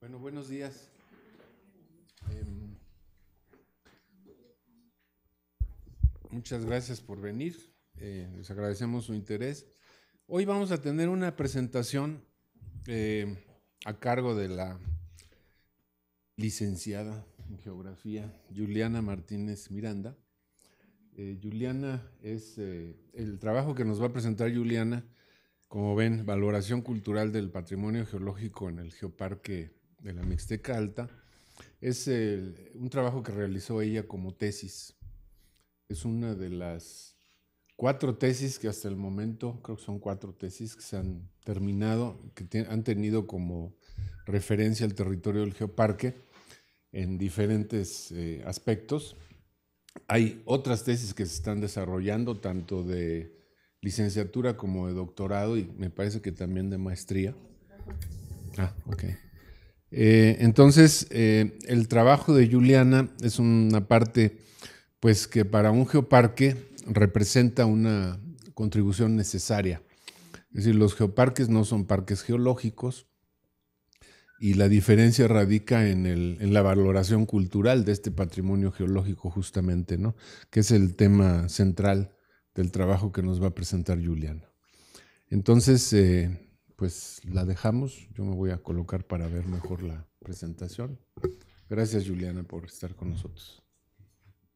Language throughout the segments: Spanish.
Bueno, buenos días. Em, muchas gracias por venir. Eh, les agradecemos su interés. Hoy vamos a tener una presentación em, a cargo de la licenciada en geografía Juliana Martínez Miranda. Eh, Juliana es eh, el trabajo que nos va a presentar Juliana, como ven, valoración cultural del patrimonio geológico en el Geoparque de la Mixteca Alta, es un trabajo que realizó ella como tesis. Es una de las cuatro tesis que hasta el momento, creo que son cuatro tesis que se han terminado, que han tenido como referencia al territorio del geoparque en diferentes eh, aspectos. Hay otras tesis que se están desarrollando, tanto de licenciatura como de doctorado y me parece que también de maestría. Ah, ok. Eh, entonces, eh, el trabajo de Juliana es una parte, pues que para un geoparque representa una contribución necesaria. Es decir, los geoparques no son parques geológicos y la diferencia radica en, la valoración cultural de este patrimonio geológico justamente, ¿no? que es el tema central del trabajo que nos va a presentar Juliana. Entonces, eh, pues la dejamos. Yo me voy a colocar para ver mejor la presentación. Gracias, Juliana, por estar con nosotros.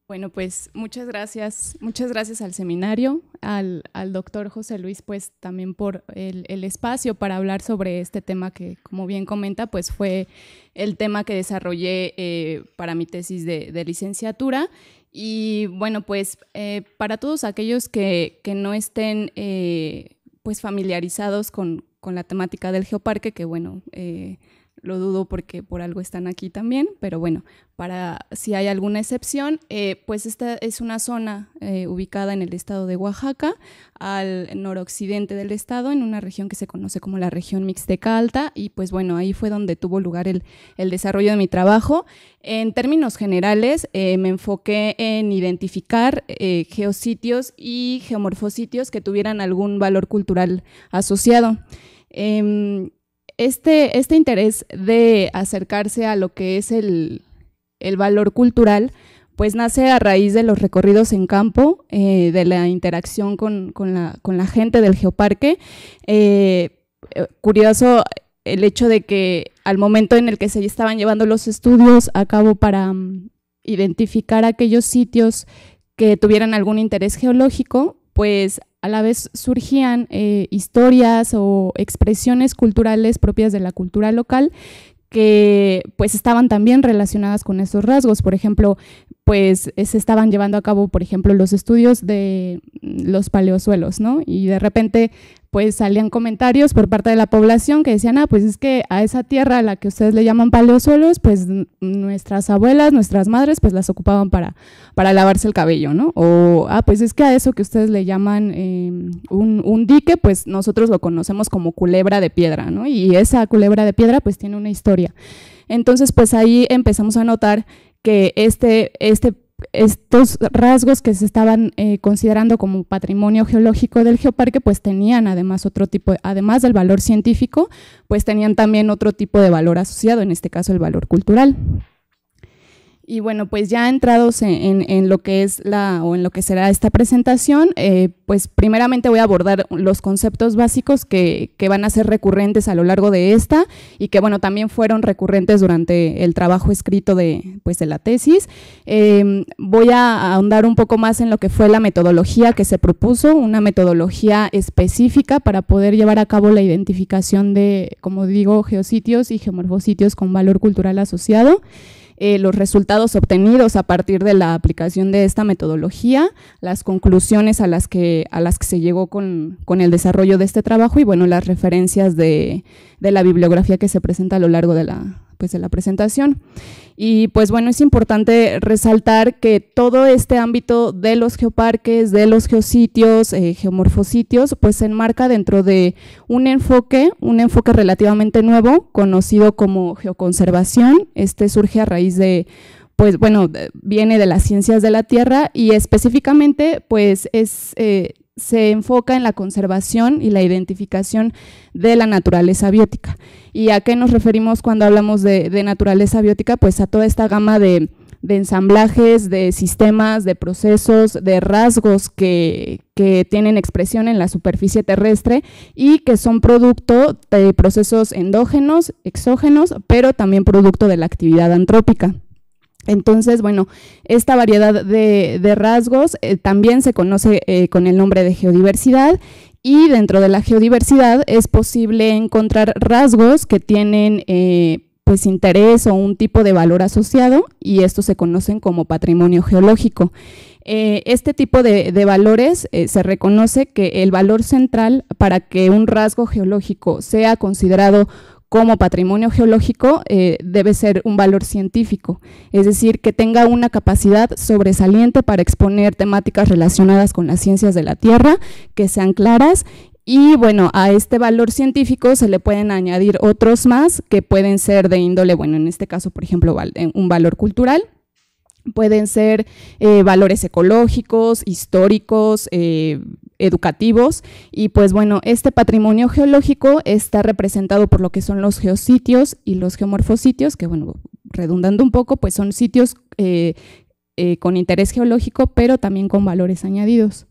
Bueno, pues muchas gracias, muchas gracias al seminario, al, al doctor José Luis, pues también por el, el, espacio para hablar sobre este tema que, como bien comenta, pues fue el tema que desarrollé eh, para mi tesis de, de licenciatura. Y bueno, pues eh, para todos aquellos que, que no estén eh, pues familiarizados con, con la temática del geoparque, que bueno, eh, lo dudo porque por algo están aquí también, pero bueno, para si hay alguna excepción, eh, pues esta es una zona eh, ubicada en el estado de Oaxaca, al noroccidente del estado, en una región que se conoce como la región mixteca alta, y pues bueno, ahí fue donde tuvo lugar el, desarrollo de mi trabajo. En términos generales, eh, me enfoqué en identificar geositios y geomorfositios que tuvieran algún valor cultural asociado. Em, este, este, interés de acercarse a lo que es el, valor cultural, pues nace a raíz de los recorridos en campo, eh, de la interacción con, la, gente del geoparque. Eh, eh, curioso el hecho de que al momento en el que se estaban llevando los estudios a cabo para mm, identificar aquellos sitios que tuvieran algún interés geológico, pues a la vez surgían eh, historias o expresiones culturales propias de la cultura local que pues estaban también relacionadas con esos rasgos. Por ejemplo, pues eh, se estaban llevando a cabo, por ejemplo, los estudios de los paleosuelos, ¿no? Y de repente pues salían comentarios por parte de la población que decían, ah, pues es que a esa tierra a la que ustedes le llaman paleosuelos, pues nuestras abuelas, nuestras madres, pues las ocupaban para, para lavarse el cabello, ¿no? O, ah, pues es que a eso que ustedes le llaman em, un, un, dique, pues nosotros lo conocemos como culebra de piedra, ¿no? Y esa culebra de piedra, pues tiene una historia. Entonces, pues ahí empezamos a notar que este, este estos rasgos que se estaban eh, considerando como patrimonio geológico del geoparque, pues tenían además otro tipo, además del valor científico, pues tenían también otro tipo de valor asociado, en este caso el valor cultural. Y bueno, pues ya entrados en, lo que es la o en lo que será esta presentación, eh, pues primeramente voy a abordar los conceptos básicos que, van a ser recurrentes a lo largo de esta y que bueno, también fueron recurrentes durante el trabajo escrito de, pues, de la tesis. Em, voy a ahondar un poco más en lo que fue la metodología que se propuso, una metodología específica para poder llevar a cabo la identificación de, como digo, geositios y geomorfositios con valor cultural asociado. Eh, los resultados obtenidos a partir de la aplicación de esta metodología, las conclusiones a las que, a las que se llegó con, con el desarrollo de este trabajo y bueno, las referencias de, de la bibliografía que se presenta a lo largo de la, pues, de la presentación. Y pues bueno, es importante resaltar que todo este ámbito de los geoparques, de los geositios, eh, geomorfositios, pues se enmarca dentro de un enfoque, un enfoque relativamente nuevo, conocido como geoconservación. Este surge a raíz de pues bueno, viene de las ciencias de la Tierra y específicamente pues eh, se enfoca en la conservación y la identificación de la naturaleza biótica. ¿Y a qué nos referimos cuando hablamos de, naturaleza biótica? Pues a toda esta gama de, ensamblajes, de sistemas, de procesos, de rasgos que, tienen expresión en la superficie terrestre y que son producto de procesos endógenos, exógenos, pero también producto de la actividad antrópica. Entonces, bueno, esta variedad de, rasgos eh, también se conoce eh, con el nombre de geodiversidad y dentro de la geodiversidad es posible encontrar rasgos que tienen eh, pues interés o un tipo de valor asociado y estos se conocen como patrimonio geológico. Eh, este tipo de, valores eh, se reconoce que el valor central para que un rasgo geológico sea considerado como patrimonio geológico eh, debe ser un valor científico, es decir, que tenga una capacidad sobresaliente para exponer temáticas relacionadas con las ciencias de la Tierra, que sean claras y bueno, a este valor científico se le pueden añadir otros más que pueden ser de índole, bueno, en este caso, por ejemplo, eh, un valor cultural. Pueden ser eh, valores ecológicos, históricos, educativos. Y pues bueno, este patrimonio geológico está representado por lo que son los geositios y los geomorfositios, que bueno, redundando un poco, pues son sitios eh, eh, con interés geológico, pero también con valores añadidos.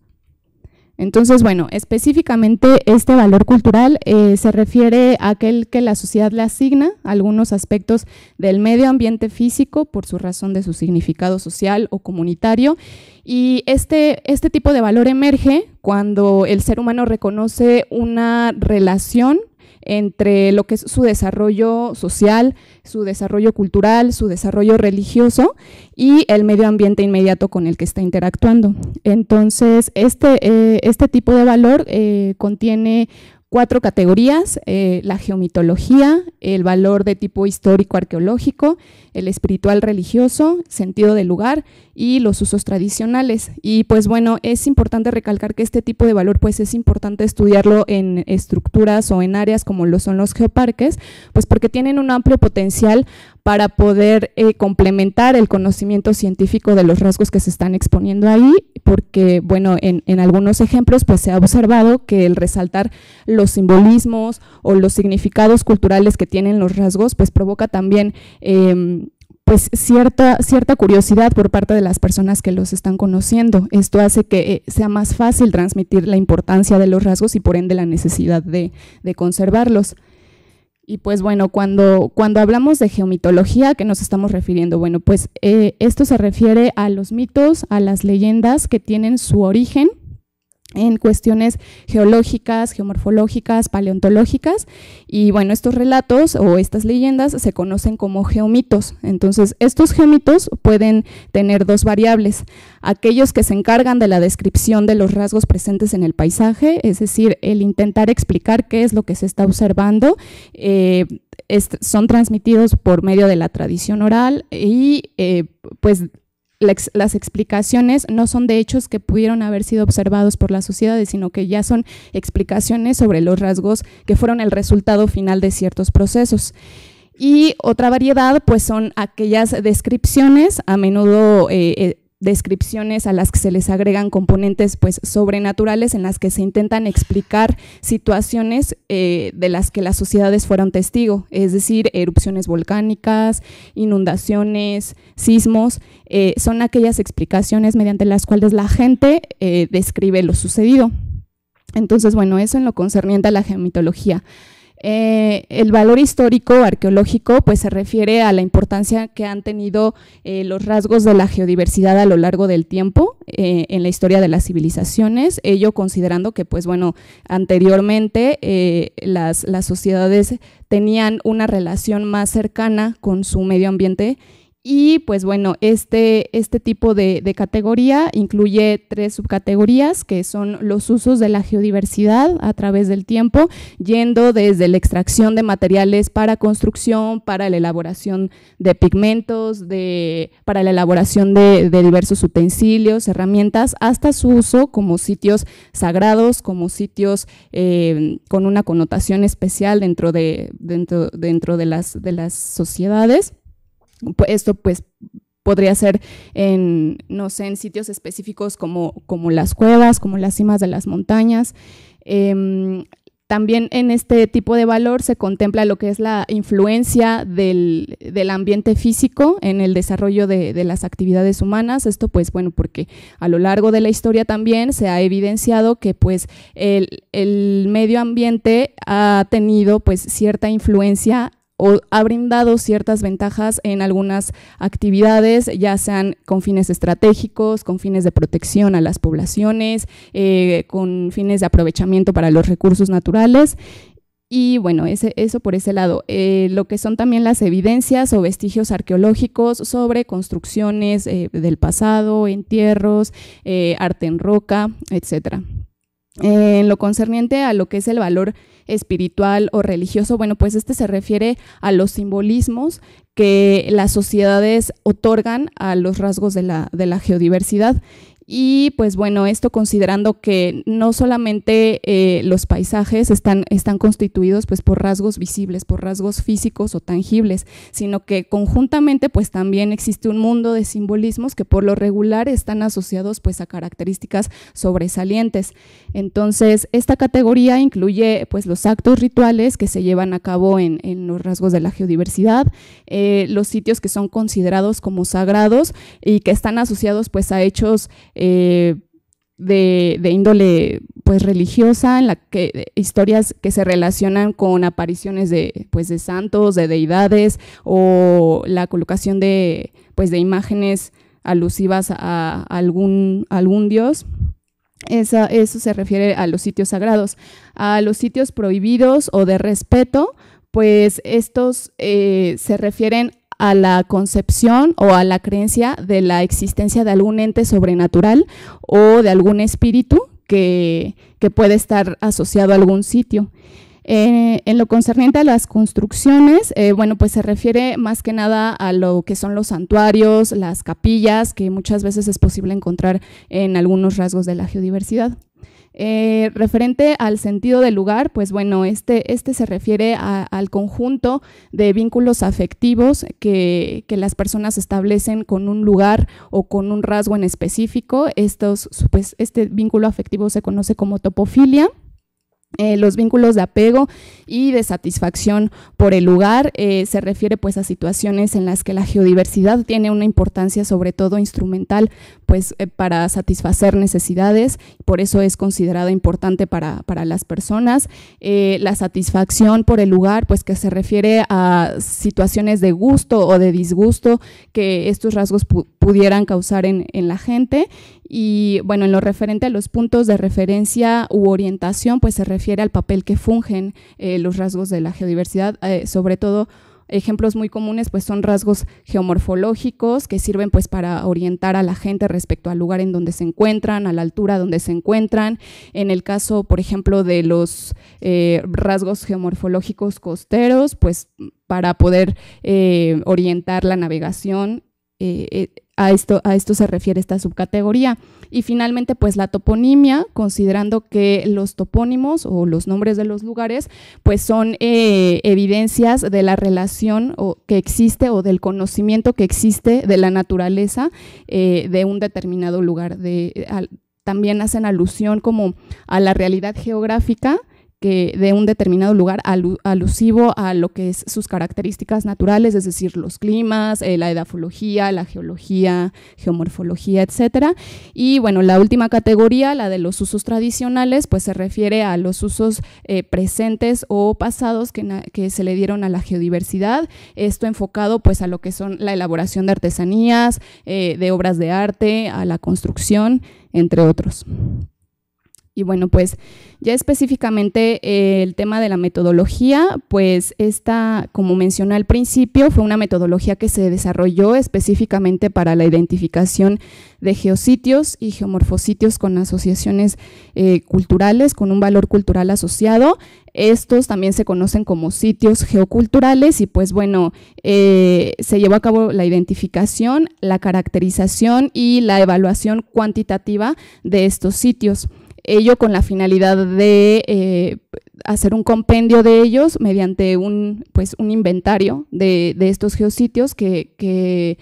Entonces, bueno, específicamente este valor cultural eh, se refiere a aquel que la sociedad le asigna algunos aspectos del medio ambiente físico por su razón de su significado social o comunitario. Y este, este tipo de valor emerge cuando el ser humano reconoce una relación entre lo que es su desarrollo social, su desarrollo cultural, su desarrollo religioso y el medio ambiente inmediato con el que está interactuando. Entonces, este, eh, este tipo de valor eh, contiene cuatro categorías, eh, la geomitología, el valor de tipo histórico-arqueológico, el espiritual religioso, sentido del lugar y los usos tradicionales. Y pues bueno, es importante recalcar que este tipo de valor pues es importante estudiarlo en estructuras o en áreas como lo son los geoparques, pues porque tienen un amplio potencial para poder eh, complementar el conocimiento científico de los rasgos que se están exponiendo ahí, porque, bueno, en, algunos ejemplos pues se ha observado que el resaltar los simbolismos o los significados culturales que tienen los rasgos pues provoca también em, pues cierta, cierta curiosidad por parte de las personas que los están conociendo. Esto hace que eh, sea más fácil transmitir la importancia de los rasgos y por ende la necesidad de, de conservarlos. Y pues bueno, cuando, cuando hablamos de geomitología, ¿a qué nos estamos refiriendo? Bueno, pues eh, esto se refiere a los mitos, a las leyendas que tienen su origen en cuestiones geológicas, geomorfológicas, paleontológicas. Y bueno, estos relatos o estas leyendas se conocen como geomitos. Entonces, estos geomitos pueden tener dos variables. Aquellos que se encargan de la descripción de los rasgos presentes en el paisaje, es decir, el intentar explicar qué es lo que se está observando. Eh, son transmitidos por medio de la tradición oral y eh, pues las explicaciones no son de hechos que pudieron haber sido observados por las sociedades, sino que ya son explicaciones sobre los rasgos que fueron el resultado final de ciertos procesos. Y otra variedad, pues son aquellas descripciones, a menudo eh, eh, descripciones a las que se les agregan componentes pues sobrenaturales en las que se intentan explicar situaciones eh, de las que las sociedades fueron testigo, es decir, erupciones volcánicas, inundaciones, sismos, eh, son aquellas explicaciones mediante las cuales la gente eh, describe lo sucedido. Entonces, bueno, eso en lo concerniente a la geomitología. Eh, el valor histórico arqueológico pues se refiere a la importancia que han tenido eh, los rasgos de la geodiversidad a lo largo del tiempo eh, en la historia de las civilizaciones, ello considerando que pues bueno, anteriormente las, las sociedades tenían una relación más cercana con su medio ambiente y pues bueno, este, este tipo de, categoría incluye tres subcategorías que son los usos de la geodiversidad a través del tiempo, yendo desde la extracción de materiales para construcción, para la elaboración de pigmentos, para la elaboración de, diversos utensilios, herramientas, hasta su uso como sitios sagrados, como sitios eh, con una connotación especial dentro de, dentro, de las sociedades esto pues podría ser en, no sé, en sitios específicos como, como las cuevas, como las cimas de las montañas. Em, también en este tipo de valor se contempla lo que es la influencia del, ambiente físico en el desarrollo de, las actividades humanas. Esto pues bueno, porque a lo largo de la historia también se ha evidenciado que pues el, el medio ambiente ha tenido pues cierta influencia o ha brindado ciertas ventajas en algunas actividades, ya sean con fines estratégicos, con fines de protección a las poblaciones, eh, con fines de aprovechamiento para los recursos naturales. Y bueno, eso por ese lado. Eh, lo que son también las evidencias o vestigios arqueológicos sobre construcciones eh, del pasado, entierros, arte en roca, etcétera. En lo concerniente a lo que es el valor espiritual o religioso, bueno, pues este se refiere a los simbolismos que las sociedades otorgan a los rasgos de la, geodiversidad y pues bueno, esto considerando que no solamente eh, los paisajes están, están constituidos pues por rasgos visibles, por rasgos físicos o tangibles, sino que conjuntamente pues también existe un mundo de simbolismos que por lo regular están asociados pues a características sobresalientes. Entonces, esta categoría incluye pues los actos rituales que se llevan a cabo en, los rasgos de la geodiversidad, eh, los sitios que son considerados como sagrados y que están asociados pues a hechos eh, de, índole pues religiosa, en la que eh, historias que se relacionan con apariciones de, pues, de santos, de deidades, o la colocación de, pues, de imágenes alusivas a algún, algún dios. Esa, eso se refiere a los sitios sagrados. A los sitios prohibidos o de respeto, pues estos eh, se refieren a la concepción o a la creencia de la existencia de algún ente sobrenatural o de algún espíritu que, puede estar asociado a algún sitio. Eh, en lo concerniente a las construcciones, eh, bueno, pues se refiere más que nada a lo que son los santuarios, las capillas, que muchas veces es posible encontrar en algunos rasgos de la geodiversidad. Eh, referente al sentido del lugar, pues bueno, este, este se refiere al conjunto de vínculos afectivos que, las personas establecen con un lugar o con un rasgo en específico. Estos, pues, este vínculo afectivo se conoce como topofilia. Eh, los vínculos de apego y de satisfacción por el lugar eh, se refiere pues a situaciones en las que la geodiversidad tiene una importancia sobre todo instrumental pues eh, para satisfacer necesidades, por eso es considerada importante para, para, las personas. la satisfacción por el lugar pues que se refiere a situaciones de gusto o de disgusto que estos rasgos pudieran causar en, en, la gente. Y bueno, en lo referente a los puntos de referencia u orientación, pues se refiere al papel que fungen eh, los rasgos de la geodiversidad, eh, sobre todo ejemplos muy comunes pues son rasgos geomorfológicos que sirven pues para orientar a la gente respecto al lugar en donde se encuentran, a la altura donde se encuentran. En el caso, por ejemplo, de los eh, rasgos geomorfológicos costeros, pues para poder orientar la navegación a esto, a esto se refiere esta subcategoría. Y finalmente, pues la toponimia, considerando que los topónimos o los nombres de los lugares, pues son eh, evidencias de la relación que existe o del conocimiento que existe de la naturaleza eh, de un determinado lugar. también hacen alusión como a la realidad geográfica que de un determinado lugar alusivo a lo que es sus características naturales, es decir, los climas, eh, la edafología, la geología, geomorfología, etc. Y bueno, la última categoría, la de los usos tradicionales, pues se refiere a los usos eh, presentes o pasados que, se le dieron a la geodiversidad, esto enfocado pues a lo que son la elaboración de artesanías, eh, de obras de arte, a la construcción, entre otros. Y bueno, pues ya específicamente eh, el tema de la metodología, pues esta, como mencioné al principio, fue una metodología que se desarrolló específicamente para la identificación de geositios y geomorfositios con asociaciones eh, culturales, con un valor cultural asociado. Estos también se conocen como sitios geoculturales y pues bueno, eh, se llevó a cabo la identificación, la caracterización y la evaluación cuantitativa de estos sitios ello con la finalidad de eh, hacer un compendio de ellos mediante un, pues, un inventario de, estos geositios que, que,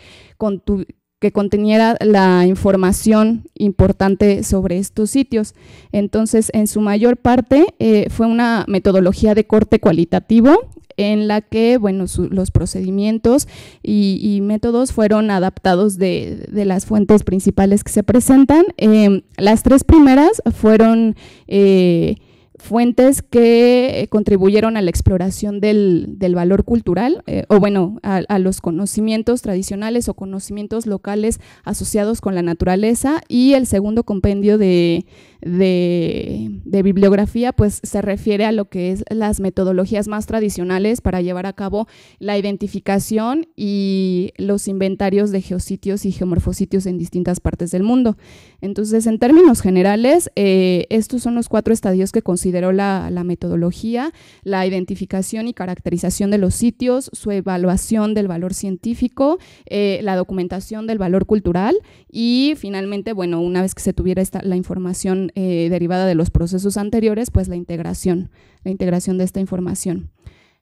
que conteniera la información importante sobre estos sitios. Entonces, en su mayor parte eh, fue una metodología de corte cualitativo en la que, bueno, los procedimientos y, métodos fueron adaptados de, las fuentes principales que se presentan. Em, las tres primeras fueron eh, fuentes que contribuyeron a la exploración del, valor cultural, eh, o bueno, a, los conocimientos tradicionales o conocimientos locales asociados con la naturaleza, y el segundo compendio de, de, bibliografía, pues se refiere a lo que es las metodologías más tradicionales para llevar a cabo la identificación y los inventarios de geositios y geomorfositios en distintas partes del mundo. Entonces, en términos generales, eh, estos son los cuatro estadios que consideró la, metodología, la identificación y caracterización de los sitios, su evaluación del valor científico, eh, la documentación del valor cultural y finalmente, bueno, una vez que se tuviera esta, la información eh, derivada de los procesos anteriores, pues la integración, la integración de esta información.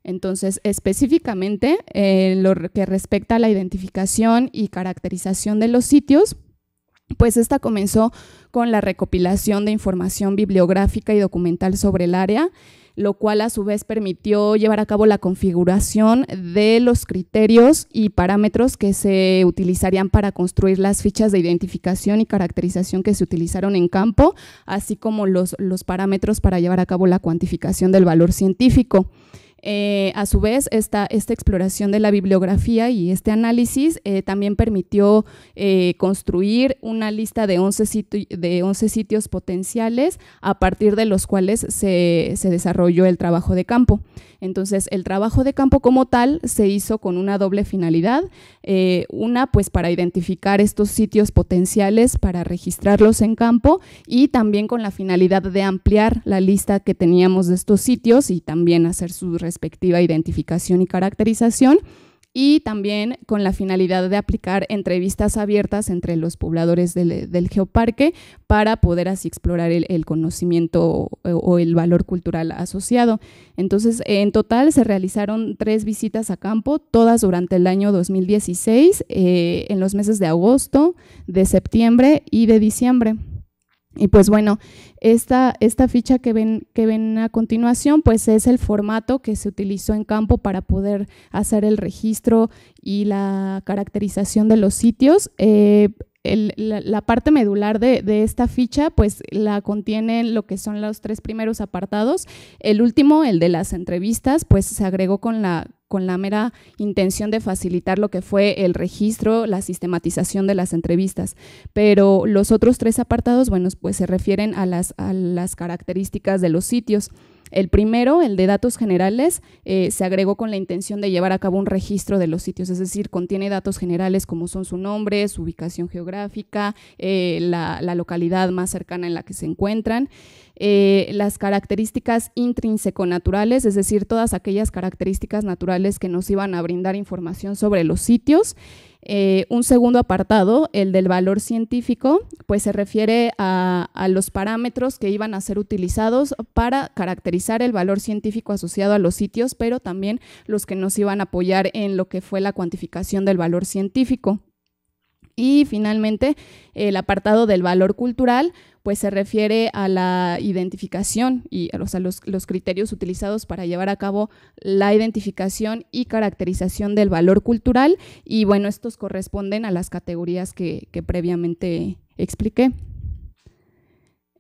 Entonces, específicamente, en eh, lo que respecta a la identificación y caracterización de los sitios, pues esta comenzó con la recopilación de información bibliográfica y documental sobre el área lo cual a su vez permitió llevar a cabo la configuración de los criterios y parámetros que se utilizarían para construir las fichas de identificación y caracterización que se utilizaron en campo, así como los, parámetros para llevar a cabo la cuantificación del valor científico. Eh, a su vez, esta, esta, exploración de la bibliografía y este análisis eh, también permitió eh, construir una lista de 11, de 11 sitios potenciales a partir de los cuales se, desarrolló el trabajo de campo. Entonces, el trabajo de campo como tal se hizo con una doble finalidad. una, pues para identificar estos sitios potenciales, para registrarlos en campo y también con la finalidad de ampliar la lista que teníamos de estos sitios y también hacer sus perspectiva identificación y caracterización y también con la finalidad de aplicar entrevistas abiertas entre los pobladores del, geoparque para poder así explorar el, conocimiento o, el valor cultural asociado. Entonces, en total se realizaron tres visitas a campo, todas durante el año 2016, eh, en los meses de agosto, de septiembre y de diciembre. Y pues bueno, esta, esta ficha que ven, que ven a continuación, pues es el formato que se utilizó en campo para poder hacer el registro y la caracterización de los sitios. Eh, la, parte medular de, esta ficha, pues la contiene lo que son los tres primeros apartados. El último, el de las entrevistas, pues se agregó con la, con la mera intención de facilitar lo que fue el registro, la sistematización de las entrevistas. Pero los otros tres apartados, bueno, pues se refieren a las, a las características de los sitios. El primero, el de datos generales, eh, se agregó con la intención de llevar a cabo un registro de los sitios, es decir, contiene datos generales como son su nombre, su ubicación geográfica, eh, la localidad más cercana en la que se encuentran. Eh, las características intrínseco-naturales, es decir, todas aquellas características naturales que nos iban a brindar información sobre los sitios. Eh, un segundo apartado, el del valor científico, pues se refiere a, los parámetros que iban a ser utilizados para caracterizar el valor científico asociado a los sitios, pero también los que nos iban a apoyar en lo que fue la cuantificación del valor científico. Y finalmente, el apartado del valor cultural, pues se refiere a la identificación y a los, criterios utilizados para llevar a cabo la identificación y caracterización del valor cultural. Y bueno, estos corresponden a las categorías que, previamente expliqué.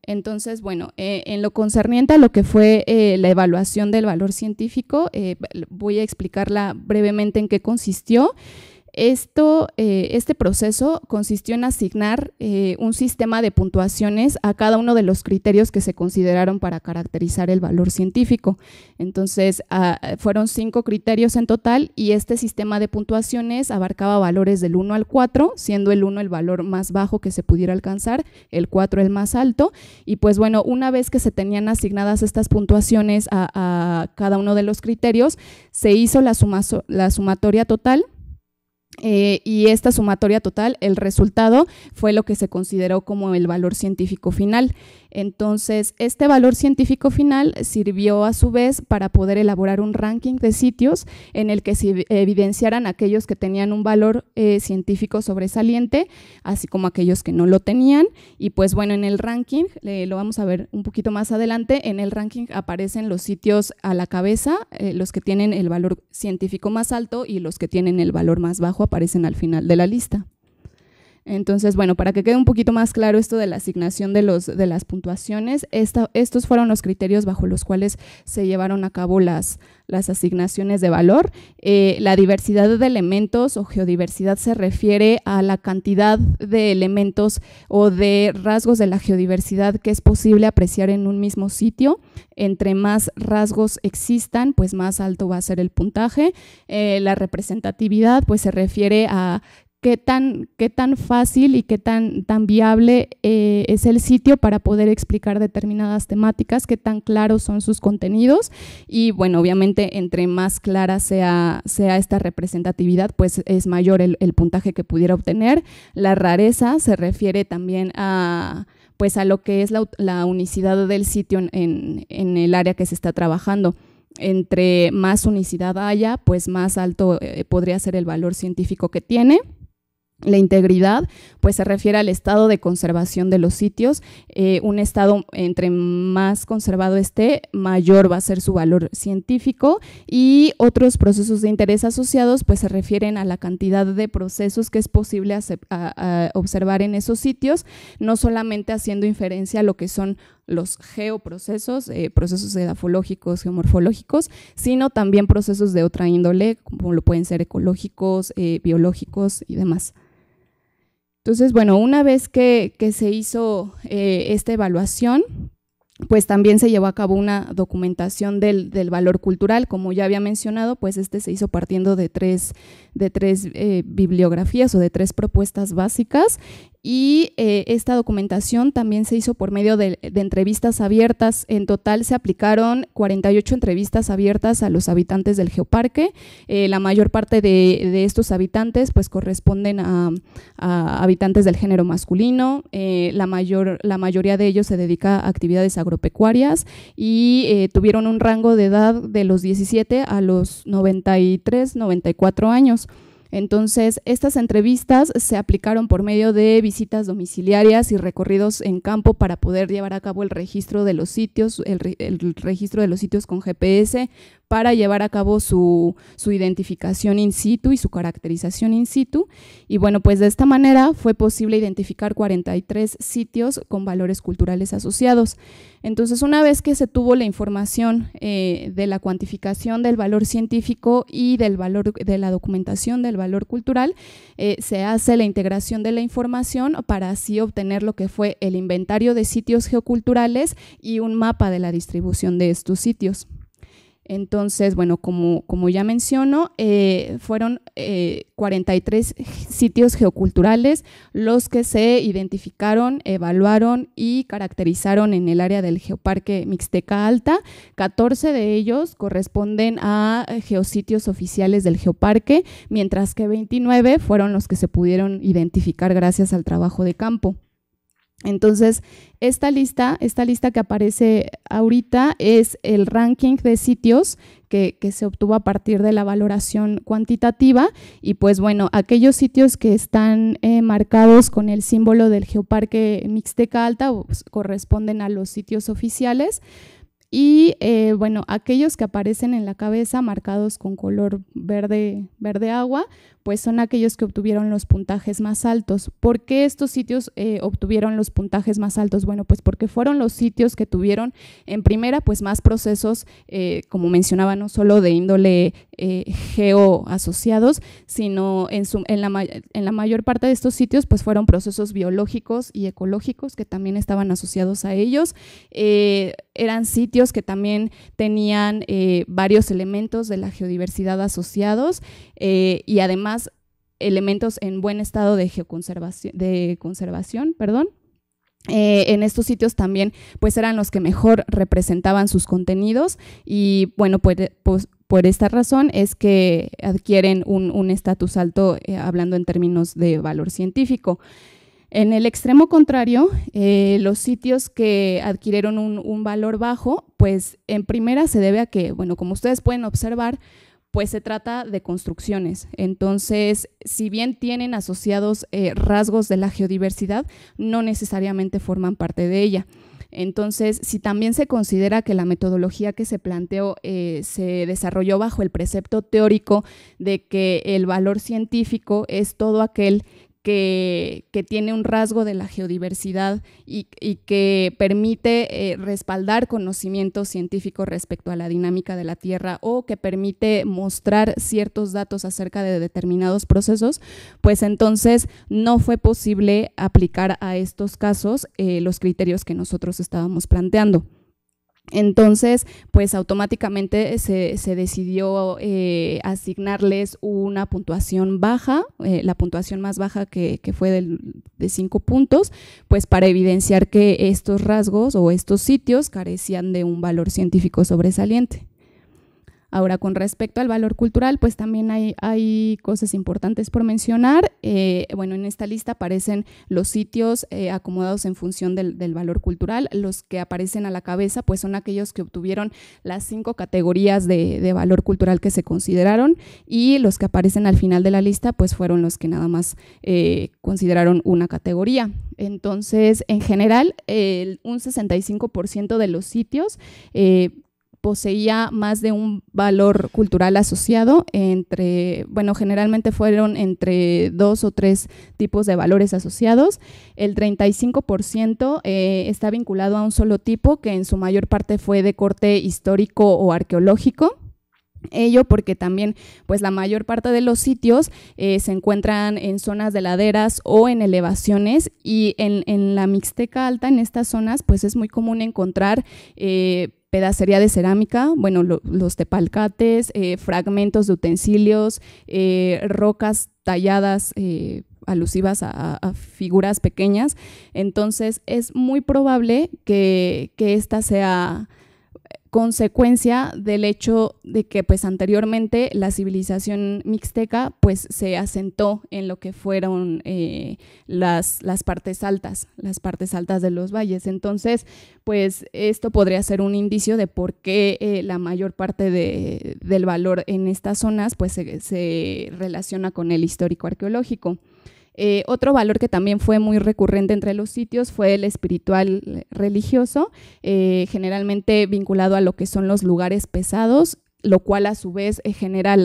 Entonces, bueno, eh, en lo concerniente a lo que fue eh, la evaluación del valor científico, eh, voy a explicarla brevemente en qué consistió. Esto, eh, este proceso consistió en asignar eh, un sistema de puntuaciones a cada uno de los criterios que se consideraron para caracterizar el valor científico. Entonces, ah, fueron cinco criterios en total y este sistema de puntuaciones abarcaba valores del 1 al 4, siendo el 1 el valor más bajo que se pudiera alcanzar, el 4 el más alto. Y pues bueno, una vez que se tenían asignadas estas puntuaciones a, cada uno de los criterios, se hizo la sumatoria total eh, y esta sumatoria total, el resultado, fue lo que se consideró como el valor científico final. Entonces, este valor científico final sirvió a su vez para poder elaborar un ranking de sitios en el que se evidenciaran aquellos que tenían un valor eh, científico sobresaliente, así como aquellos que no lo tenían. Y pues bueno, en el ranking, lo vamos a ver un poquito más adelante, en el ranking aparecen los sitios a la cabeza, eh, los que tienen el valor científico más alto y los que tienen el valor más bajo aparecen al final de la lista. Entonces, bueno, para que quede un poquito más claro esto de la asignación de, los, de las puntuaciones, estos fueron los criterios bajo los cuales se llevaron a cabo las, las asignaciones de valor. Eh, la diversidad de elementos o geodiversidad se refiere a la cantidad de elementos o de rasgos de la geodiversidad que es posible apreciar en un mismo sitio. Entre más rasgos existan, pues más alto va a ser el puntaje. Eh, la representatividad, pues se refiere a qué tan, qué tan fácil y qué tan, tan viable eh, es el sitio para poder explicar determinadas temáticas, qué tan claros son sus contenidos y bueno, obviamente entre más clara sea, sea esta representatividad, pues es mayor el, puntaje que pudiera obtener. La rareza se refiere también a pues a lo que es la, unicidad del sitio en, en, el área que se está trabajando entre más unicidad haya, pues más alto eh, podría ser el valor científico que tiene. La integridad, pues se refiere al estado de conservación de los sitios. Eh, un estado entre más conservado esté, mayor va a ser su valor científico. Y otros procesos de interés asociados, pues se refieren a la cantidad de procesos que es posible observar en esos sitios, no solamente haciendo inferencia a lo que son los geoprocesos, eh, procesos edafológicos, geomorfológicos, sino también procesos de otra índole, como lo pueden ser ecológicos, eh, biológicos y demás. Entonces, bueno, una vez que, se hizo eh, esta evaluación, pues también se llevó a cabo una documentación del, valor cultural. Como ya había mencionado, pues este se hizo partiendo de tres, de tres bibliografías o de tres propuestas básicas y eh, esta documentación también se hizo por medio de, entrevistas abiertas. En total se aplicaron 48 entrevistas abiertas a los habitantes del geoparque. Eh, la mayor parte de, estos habitantes pues corresponden a, habitantes del género masculino. Eh, la, mayor, la mayoría de ellos se dedica a actividades agropecuarias y tuvieron un rango de edad de los 17 a los 93, 94 años. Entonces, estas entrevistas se aplicaron por medio de visitas domiciliarias y recorridos en campo para poder llevar a cabo el registro de los sitios, el, registro de los sitios con GPS, para llevar a cabo su, identificación in situ y su caracterización in situ. Y bueno, pues de esta manera fue posible identificar 43 sitios con valores culturales asociados. Entonces, una vez que se tuvo la información eh, de la cuantificación del valor científico y del valor de la documentación del valor cultural, eh, se hace la integración de la información para así obtener lo que fue el inventario de sitios geoculturales y un mapa de la distribución de estos sitios. Entonces, bueno, como, ya menciono, eh, fueron 43 eh, sitios geoculturales los que se identificaron, evaluaron y caracterizaron en el área del Geoparque Mixteca Alta. 14 de ellos corresponden a geositios oficiales del geoparque, mientras que 29 fueron los que se pudieron identificar gracias al trabajo de campo. Entonces, esta lista, que aparece ahorita es el ranking de sitios que, se obtuvo a partir de la valoración cuantitativa y pues bueno, aquellos sitios que están eh, marcados con el símbolo del Geoparque Mixteca Alta pues, corresponden a los sitios oficiales. Y eh, bueno, aquellos que aparecen en la cabeza marcados con color verde, verde agua, pues son aquellos que obtuvieron los puntajes más altos. ¿Por qué estos sitios eh, obtuvieron los puntajes más altos? Bueno, pues porque fueron los sitios que tuvieron en primera pues más procesos, eh, como mencionaba, no solo de índole eh, geo asociados, sino en, la, en la mayor parte de estos sitios pues fueron procesos biológicos y ecológicos que también estaban asociados a ellos. eran sitios que también tenían varios elementos de la geodiversidad asociados eh, y además elementos en buen estado de, geoconservación, de conservación, perdón. Eh, en estos sitios también pues eran los que mejor representaban sus contenidos y bueno, pues, por esta razón es que adquieren un estatus alto eh, hablando en términos de valor científico. En el extremo contrario, los sitios que adquirieron un, un, valor bajo, pues en primera se debe a que, bueno, como ustedes pueden observar, pues se trata de construcciones. Entonces, si bien tienen asociados eh, rasgos de la geodiversidad, no necesariamente forman parte de ella. Entonces, si también se considera que la metodología que se planteó eh, se desarrolló bajo el precepto teórico de que el valor científico es todo aquel que, tiene un rasgo de la geodiversidad y, que permite eh, respaldar conocimientos científicos respecto a la dinámica de la Tierra o que permite mostrar ciertos datos acerca de determinados procesos, pues entonces no fue posible aplicar a estos casos eh, los criterios que nosotros estábamos planteando. Entonces, pues automáticamente se, decidió eh, asignarles una puntuación baja, eh, la puntuación más baja que, fue de cinco puntos, pues para evidenciar que estos rasgos o estos sitios carecían de un valor científico sobresaliente. Ahora, con respecto al valor cultural, pues también hay, cosas importantes por mencionar. Eh, bueno, en esta lista aparecen los sitios eh, acomodados en función del, valor cultural. Los que aparecen a la cabeza, pues son aquellos que obtuvieron las cinco categorías de, valor cultural que se consideraron y los que aparecen al final de la lista, pues fueron los que nada más eh, consideraron una categoría. Entonces, en general, un 65% de los sitios poseía más de un valor cultural asociado entre, bueno, generalmente fueron entre dos o tres tipos de valores asociados. El 35% eh, está vinculado a un solo tipo, que en su mayor parte fue de corte histórico o arqueológico. Ello porque también pues la mayor parte de los sitios eh, se encuentran en zonas de laderas o en elevaciones y en, la Mixteca Alta, en estas zonas, pues es muy común encontrar eh, pedacería de cerámica, bueno, los tepalcates, eh, fragmentos de utensilios, eh, rocas talladas eh, alusivas a, figuras pequeñas. Entonces es muy probable que, que esta sea consecuencia del hecho de que pues anteriormente la civilización mixteca pues se asentó en lo que fueron eh, las, las partes altas, las partes altas de los valles. Entonces pues esto podría ser un indicio de por qué eh, la mayor parte del valor en estas zonas pues se relaciona con el histórico arqueológico. Eh, otro valor que también fue muy recurrente entre los sitios fue el espiritual eh, religioso, eh, generalmente vinculado a lo que son los lugares pesados, lo cual a su vez genera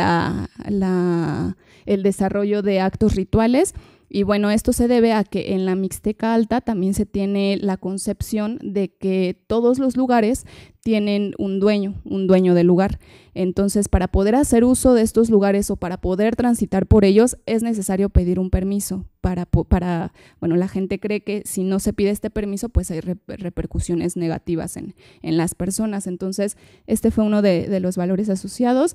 el desarrollo de actos rituales y bueno, esto se debe a que en la Mixteca Alta también se tiene la concepción de que todos los lugares tienen un dueño, un dueño del lugar. Entonces, para poder hacer uso de estos lugares o para poder transitar por ellos, es necesario pedir un permiso. Para, bueno, la gente cree que si no se pide este permiso, pues hay repercusiones negativas en, las personas. Entonces, este fue uno de, de los valores asociados.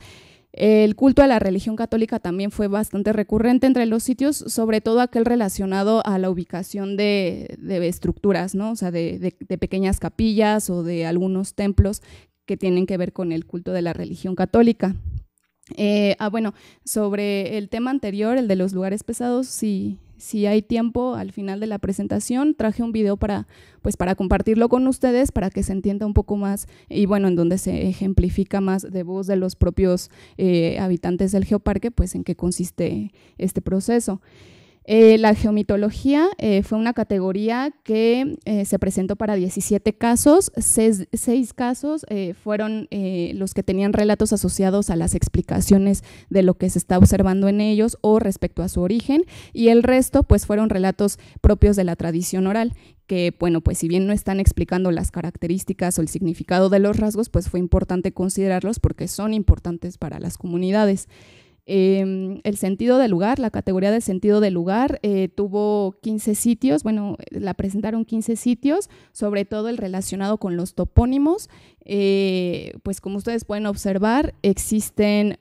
El culto a la religión católica también fue bastante recurrente entre los sitios, sobre todo aquel relacionado a la ubicación de, estructuras, ¿no? o sea, de, pequeñas capillas o de algunos templos que tienen que ver con el culto de la religión católica. Eh, ah, bueno, sobre el tema anterior, el de los lugares pesados, sí, si hay tiempo al final de la presentación, traje un video para, pues, para compartirlo con ustedes, para que se entienda un poco más y bueno, en donde se ejemplifica más de voz de los propios eh, habitantes del geoparque, pues en qué consiste este proceso. Eh, la geomitología eh, fue una categoría que eh, se presentó para 17 casos, Seis casos fueron los que tenían relatos asociados a las explicaciones de lo que se está observando en ellos o respecto a su origen y el resto pues fueron relatos propios de la tradición oral que bueno pues si bien no están explicando las características o el significado de los rasgos pues fue importante considerarlos porque son importantes para las comunidades. Em, el sentido del lugar, la categoría del sentido de lugar, eh, tuvo 15 sitios, bueno, la presentaron 15 sitios, sobre todo el relacionado con los topónimos. Eh, pues como ustedes pueden observar, existen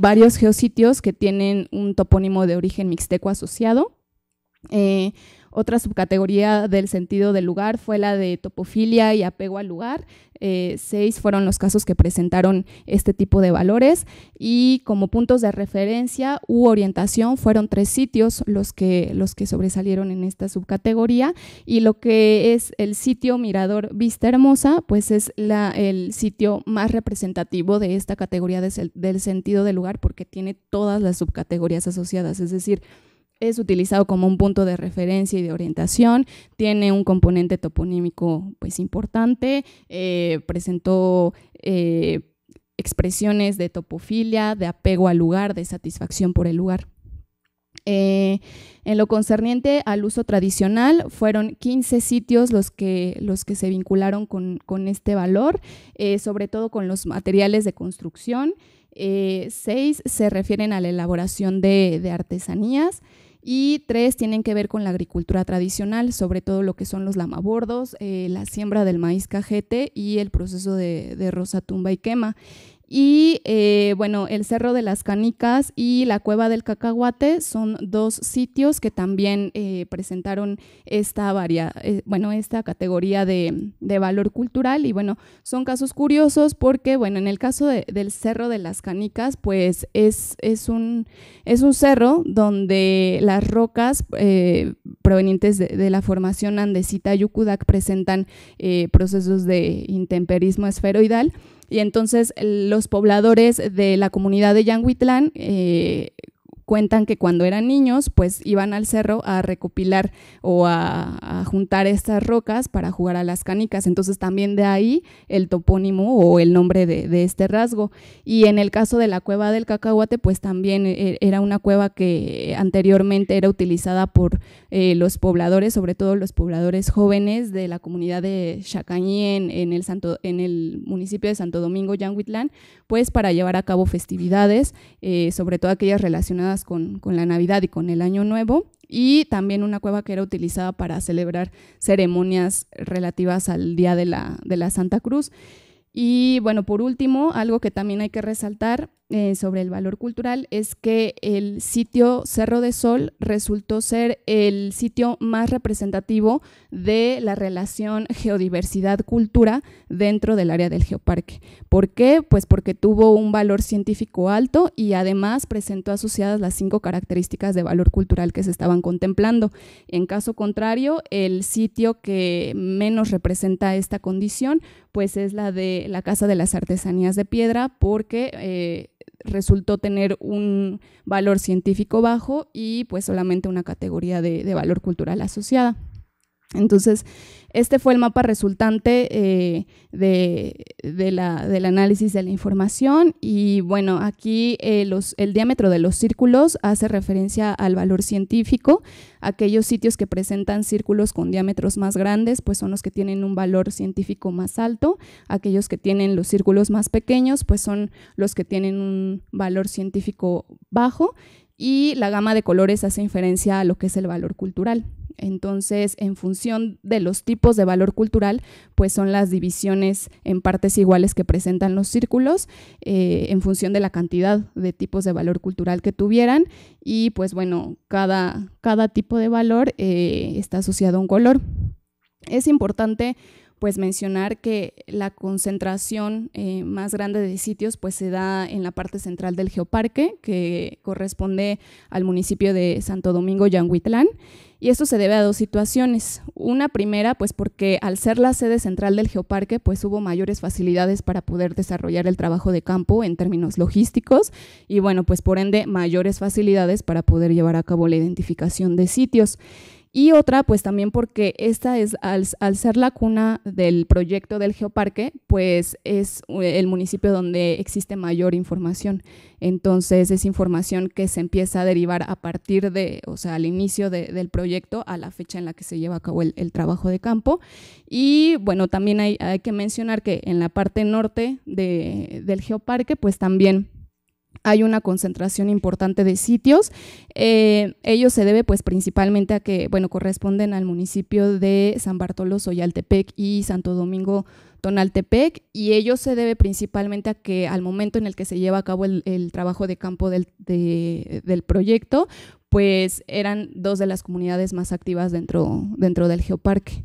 varios geositios que tienen un topónimo de origen mixteco asociado. Eh, otra subcategoría del sentido del lugar fue la de topofilia y apego al lugar. Eh, seis fueron los casos que presentaron este tipo de valores y como puntos de referencia u orientación fueron tres sitios los que, los que sobresalieron en esta subcategoría y lo que es el sitio Mirador Vista Hermosa pues es el sitio más representativo de esta categoría del sentido del lugar porque tiene todas las subcategorías asociadas, es decir, es utilizado como un punto de referencia y de orientación, tiene un componente toponímico pues importante, eh, presentó eh, expresiones de topofilia, de apego al lugar, de satisfacción por el lugar. Eh, en lo concerniente al uso tradicional, fueron 15 sitios los que, los que se vincularon con, con este valor, sobre todo con los materiales de construcción. seis se refieren a la elaboración de, de artesanías y tres tienen que ver con la agricultura tradicional, sobre todo lo que son los lamabordos, eh, la siembra del maíz cajete y el proceso de, de rosa tumba y quema. Y eh, bueno, el Cerro de las Canicas y la Cueva del Cacahuate son dos sitios que también eh, presentaron esta, eh, bueno, esta categoría de, valor cultural. Y bueno, son casos curiosos porque, bueno, en el caso del Cerro de las Canicas, pues es, un, es un cerro donde las rocas provenientes de, la formación andesita Yucudac presentan procesos de intemperismo esferoidal y entonces los pobladores de la comunidad de Yanguitlán eh, cuentan que cuando eran niños, pues iban al cerro a recopilar o a, juntar estas rocas para jugar a las canicas. Entonces también de ahí el topónimo o el nombre de, este rasgo. Y en el caso de la cueva del cacahuate, pues también eh, era una cueva que anteriormente era utilizada por eh, los pobladores, sobre todo los pobladores jóvenes de la comunidad de Chacañí en, el, Santo, en el municipio de Santo Domingo, Yanguitlán, pues para llevar a cabo festividades, eh, sobre todo aquellas relacionadas con, la Navidad y con el Año Nuevo, y también una cueva que era utilizada para celebrar ceremonias relativas al Día de la Santa Cruz. Y bueno, por último, algo que también hay que resaltar eh, sobre el valor cultural es que el sitio Cerro de Sol resultó ser el sitio más representativo de la relación geodiversidad-cultura dentro del área del geoparque. ¿Por qué? Pues porque tuvo un valor científico alto y además presentó asociadas las cinco características de valor cultural que se estaban contemplando. En caso contrario, el sitio que menos representa esta condición, pues es la de la Casa de las Artesanías de Piedra, porque eh, resultó tener un valor científico bajo y pues solamente una categoría de, de valor cultural asociada. Entonces, este fue el mapa resultante eh, del análisis de la información y bueno, aquí eh, el diámetro de los círculos hace referencia al valor científico. Aquellos sitios que presentan círculos con diámetros más grandes pues son los que tienen un valor científico más alto. Aquellos que tienen los círculos más pequeños pues son los que tienen un valor científico bajo y la gama de colores hace inferencia a lo que es el valor cultural. Entonces, en función de los tipos de valor cultural, pues son las divisiones en partes iguales que presentan los círculos, eh, en función de la cantidad de tipos de valor cultural que tuvieran. Y pues bueno, cada, tipo de valor eh, está asociado a un color. Es importante pues mencionar que la concentración eh, más grande de sitios pues se da en la parte central del geoparque que corresponde al municipio de Santo Domingo Yanguitlán y esto se debe a dos situaciones. Una primera, pues porque al ser la sede central del geoparque, pues hubo mayores facilidades para poder desarrollar el trabajo de campo en términos logísticos y bueno, pues por ende mayores facilidades para poder llevar a cabo la identificación de sitios y otra pues también porque esta es, al, ser la cuna del proyecto del geoparque, pues es el municipio donde existe mayor información. Entonces es información que se empieza a derivar a partir de, o sea, al inicio del proyecto, a la fecha en la que se lleva a cabo el, trabajo de campo. Y bueno, también hay, que mencionar que en la parte norte del geoparque, pues también hay una concentración importante de sitios. Eh, ellos se debe pues principalmente a que, bueno, corresponden al municipio de San Bartolo Soyaltepec y Santo Domingo Tonaltepec y ellos se debe principalmente a que al momento en el que se lleva a cabo el, trabajo de campo del, proyecto, pues eran dos de las comunidades más activas dentro, dentro del geoparque.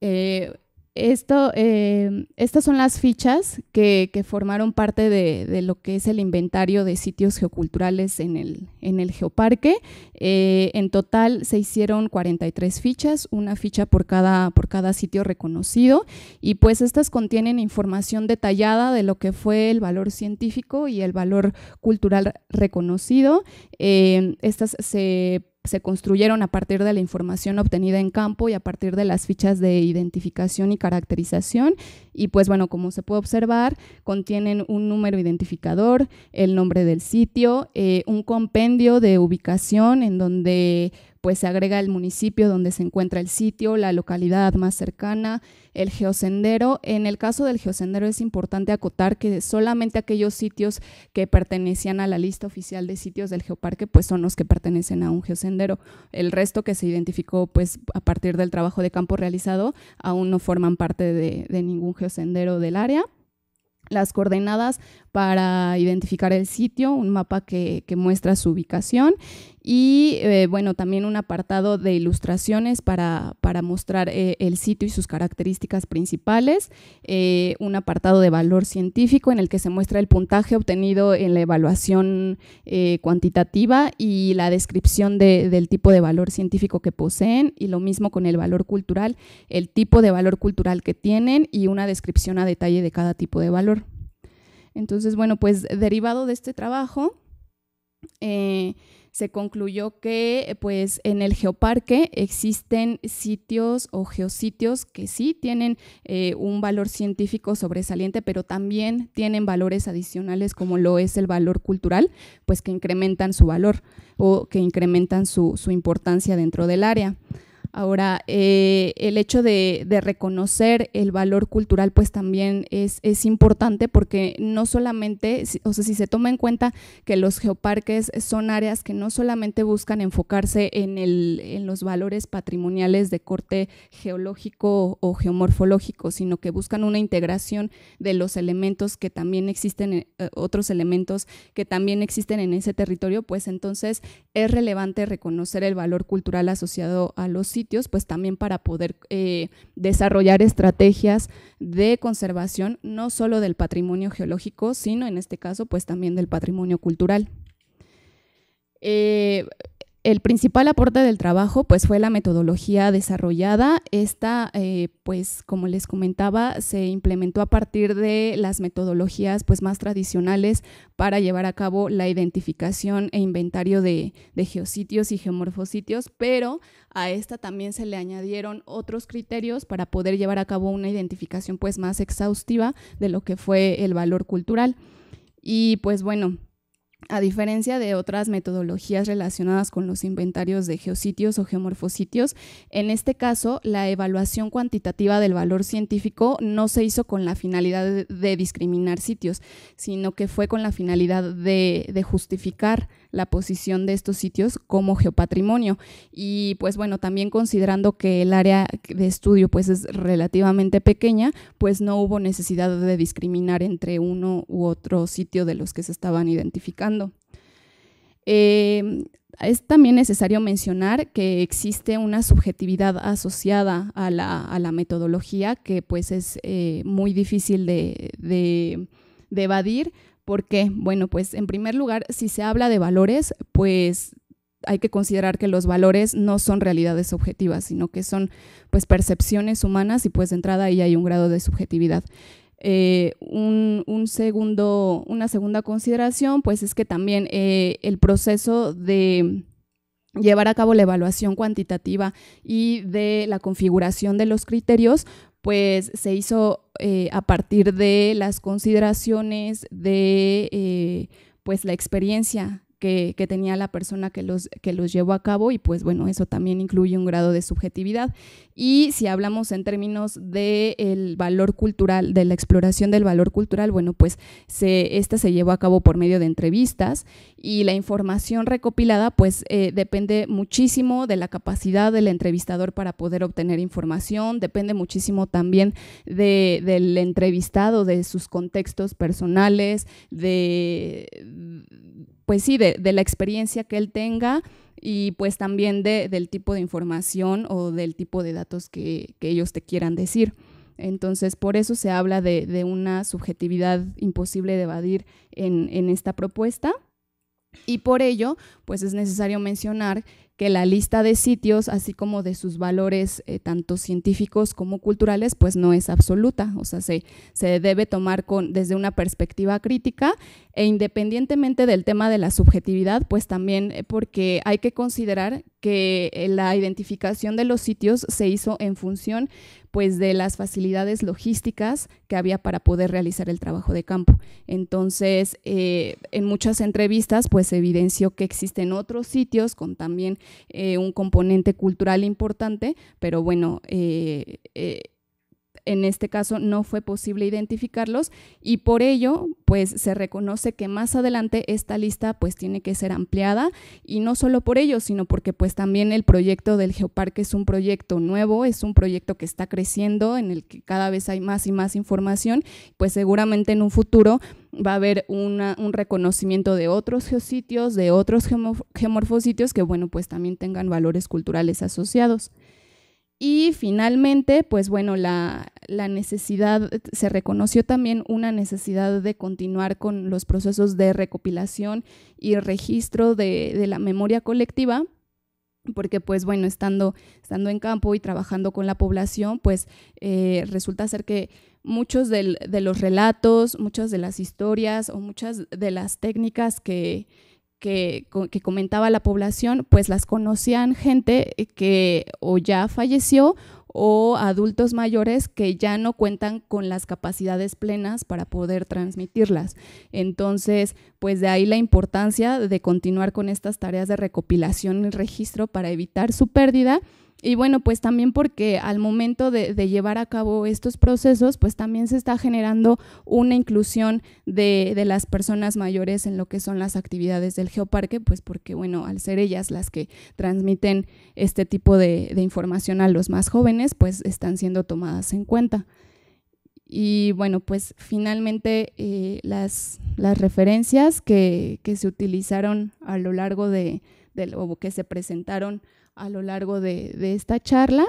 Eh, esto, eh, estas son las fichas que, formaron parte de, lo que es el inventario de sitios geoculturales en el, en el geoparque. Eh, en total se hicieron 43 fichas, una ficha por cada, por cada sitio reconocido, y pues estas contienen información detallada de lo que fue el valor científico y el valor cultural reconocido. Eh, estas se se construyeron a partir de la información obtenida en campo y a partir de las fichas de identificación y caracterización. Y pues bueno, como se puede observar, contienen un número identificador, el nombre del sitio, eh, un compendio de ubicación en donde pues se agrega el municipio donde se encuentra el sitio, la localidad más cercana, el geosendero. En el caso del geosendero es importante acotar que solamente aquellos sitios que pertenecían a la lista oficial de sitios del geoparque pues son los que pertenecen a un geosendero. El resto que se identificó pues a partir del trabajo de campo realizado aún no forman parte de, ningún geosendero del área las coordenadas para identificar el sitio, un mapa que, que, muestra su ubicación y eh, bueno, también un apartado de ilustraciones para, mostrar eh, el sitio y sus características principales, eh, un apartado de valor científico en el que se muestra el puntaje obtenido en la evaluación cuantitativa y la descripción del tipo de valor científico que poseen y lo mismo con el valor cultural, el tipo de valor cultural que tienen y una descripción a detalle de cada tipo de valor. Entonces, bueno, pues derivado de este trabajo, se concluyó que eh, pues en el geoparque existen sitios o geositios que sí tienen eh, un valor científico sobresaliente, pero también tienen valores adicionales como lo es el valor cultural, pues que incrementan su valor o que incrementan su importancia dentro del área. Ahora, eh, el hecho de, reconocer el valor cultural, pues también es, importante porque no solamente, o sea, si se toma en cuenta que los geoparques son áreas que no solamente buscan enfocarse en, los valores patrimoniales de corte geológico o geomorfológico, sino que buscan una integración de los elementos que también existen, eh, otros elementos que también existen en ese territorio, pues entonces es relevante reconocer el valor cultural asociado a los sitios pues también para poder eh, desarrollar estrategias de conservación, no solo del patrimonio geológico, sino en este caso, pues también del patrimonio cultural. Eh, el principal aporte del trabajo pues, fue la metodología desarrollada. Esta, eh, pues, como les comentaba, se implementó a partir de las metodologías pues, más tradicionales para llevar a cabo la identificación e inventario de, de geositios y geomorfositios, pero a esta también se le añadieron otros criterios para poder llevar a cabo una identificación pues, más exhaustiva de lo que fue el valor cultural. Y pues bueno, a diferencia de otras metodologías relacionadas con los inventarios de geositios o geomorfositios, en este caso la evaluación cuantitativa del valor científico no se hizo con la finalidad de discriminar sitios, sino que fue con la finalidad de, de justificar la posición de estos sitios como geopatrimonio. Y pues bueno, también considerando que el área de estudio pues es relativamente pequeña, pues no hubo necesidad de discriminar entre uno u otro sitio de los que se estaban identificando. Em, es también necesario mencionar que existe una subjetividad asociada a la, metodología que pues es eh, muy difícil de evadir, ¿Por qué? Bueno, pues en primer lugar, si se habla de valores, pues hay que considerar que los valores no son realidades objetivas, sino que son pues percepciones humanas y pues de entrada ahí hay un grado de subjetividad. Eh, un, segundo, una segunda consideración pues es que también eh, el proceso de llevar a cabo la evaluación cuantitativa y de la configuración de los criterios, pues se hizo eh, a partir de las consideraciones de eh, pues la experiencia que, tenía la persona que los, que los llevó a cabo y pues bueno, eso también incluye un grado de subjetividad. Y si hablamos en términos del valor cultural, de la exploración del valor cultural, bueno, pues se, esta se llevó a cabo por medio de entrevistas y la información recopilada pues eh, depende muchísimo de la capacidad del entrevistador para poder obtener información, depende muchísimo también del entrevistado, de sus contextos personales, de pues sí, de, la experiencia que él tenga y pues también de, del tipo de información o del tipo de datos que, ellos te quieran decir. Entonces, por eso se habla de, una subjetividad imposible de evadir en, en, esta propuesta. Y por ello, pues es necesario mencionar que la lista de sitios, así como de sus valores eh, tanto científicos como culturales, pues no es absoluta, o sea, se, se debe tomar con, desde una perspectiva crítica e independientemente del tema de la subjetividad, pues también eh, porque hay que considerar que eh, la identificación de los sitios se hizo en función pues de las facilidades logísticas que había para poder realizar el trabajo de campo. Entonces, eh, en muchas entrevistas, pues evidenció que existen otros sitios con también eh, un componente cultural importante, pero bueno, eh, en este caso no fue posible identificarlos y por ello pues se reconoce que más adelante esta lista pues tiene que ser ampliada y no solo por ello, sino porque pues también el proyecto del Geoparque es un proyecto nuevo, es un proyecto que está creciendo, en el que cada vez hay más y más información, pues seguramente en un futuro va a haber un reconocimiento de otros geositios, de otros geomorfositios que bueno pues también tengan valores culturales asociados. Y finalmente, pues bueno, la, necesidad, se reconoció también una necesidad de continuar con los procesos de recopilación y registro de, la memoria colectiva, porque pues bueno, estando, estando, en campo y trabajando con la población, pues eh, resulta ser que muchos de los relatos, muchas de las historias o muchas de las técnicas que, que, comentaba la población, pues las conocían gente eh, que o ya falleció o adultos mayores que ya no cuentan con las capacidades plenas para poder transmitirlas. Entonces, pues de ahí la importancia de continuar con estas tareas de recopilación y registro para evitar su pérdida y bueno, pues también porque al momento de, llevar a cabo estos procesos, pues también se está generando una inclusión de, las personas mayores en lo que son las actividades del geoparque, pues porque bueno, al ser ellas las que transmiten este tipo de, información a los más jóvenes, pues están siendo tomadas en cuenta. Y bueno, pues finalmente eh, las, referencias que, que, se utilizaron a lo largo de, o que se presentaron a lo largo de, esta charla.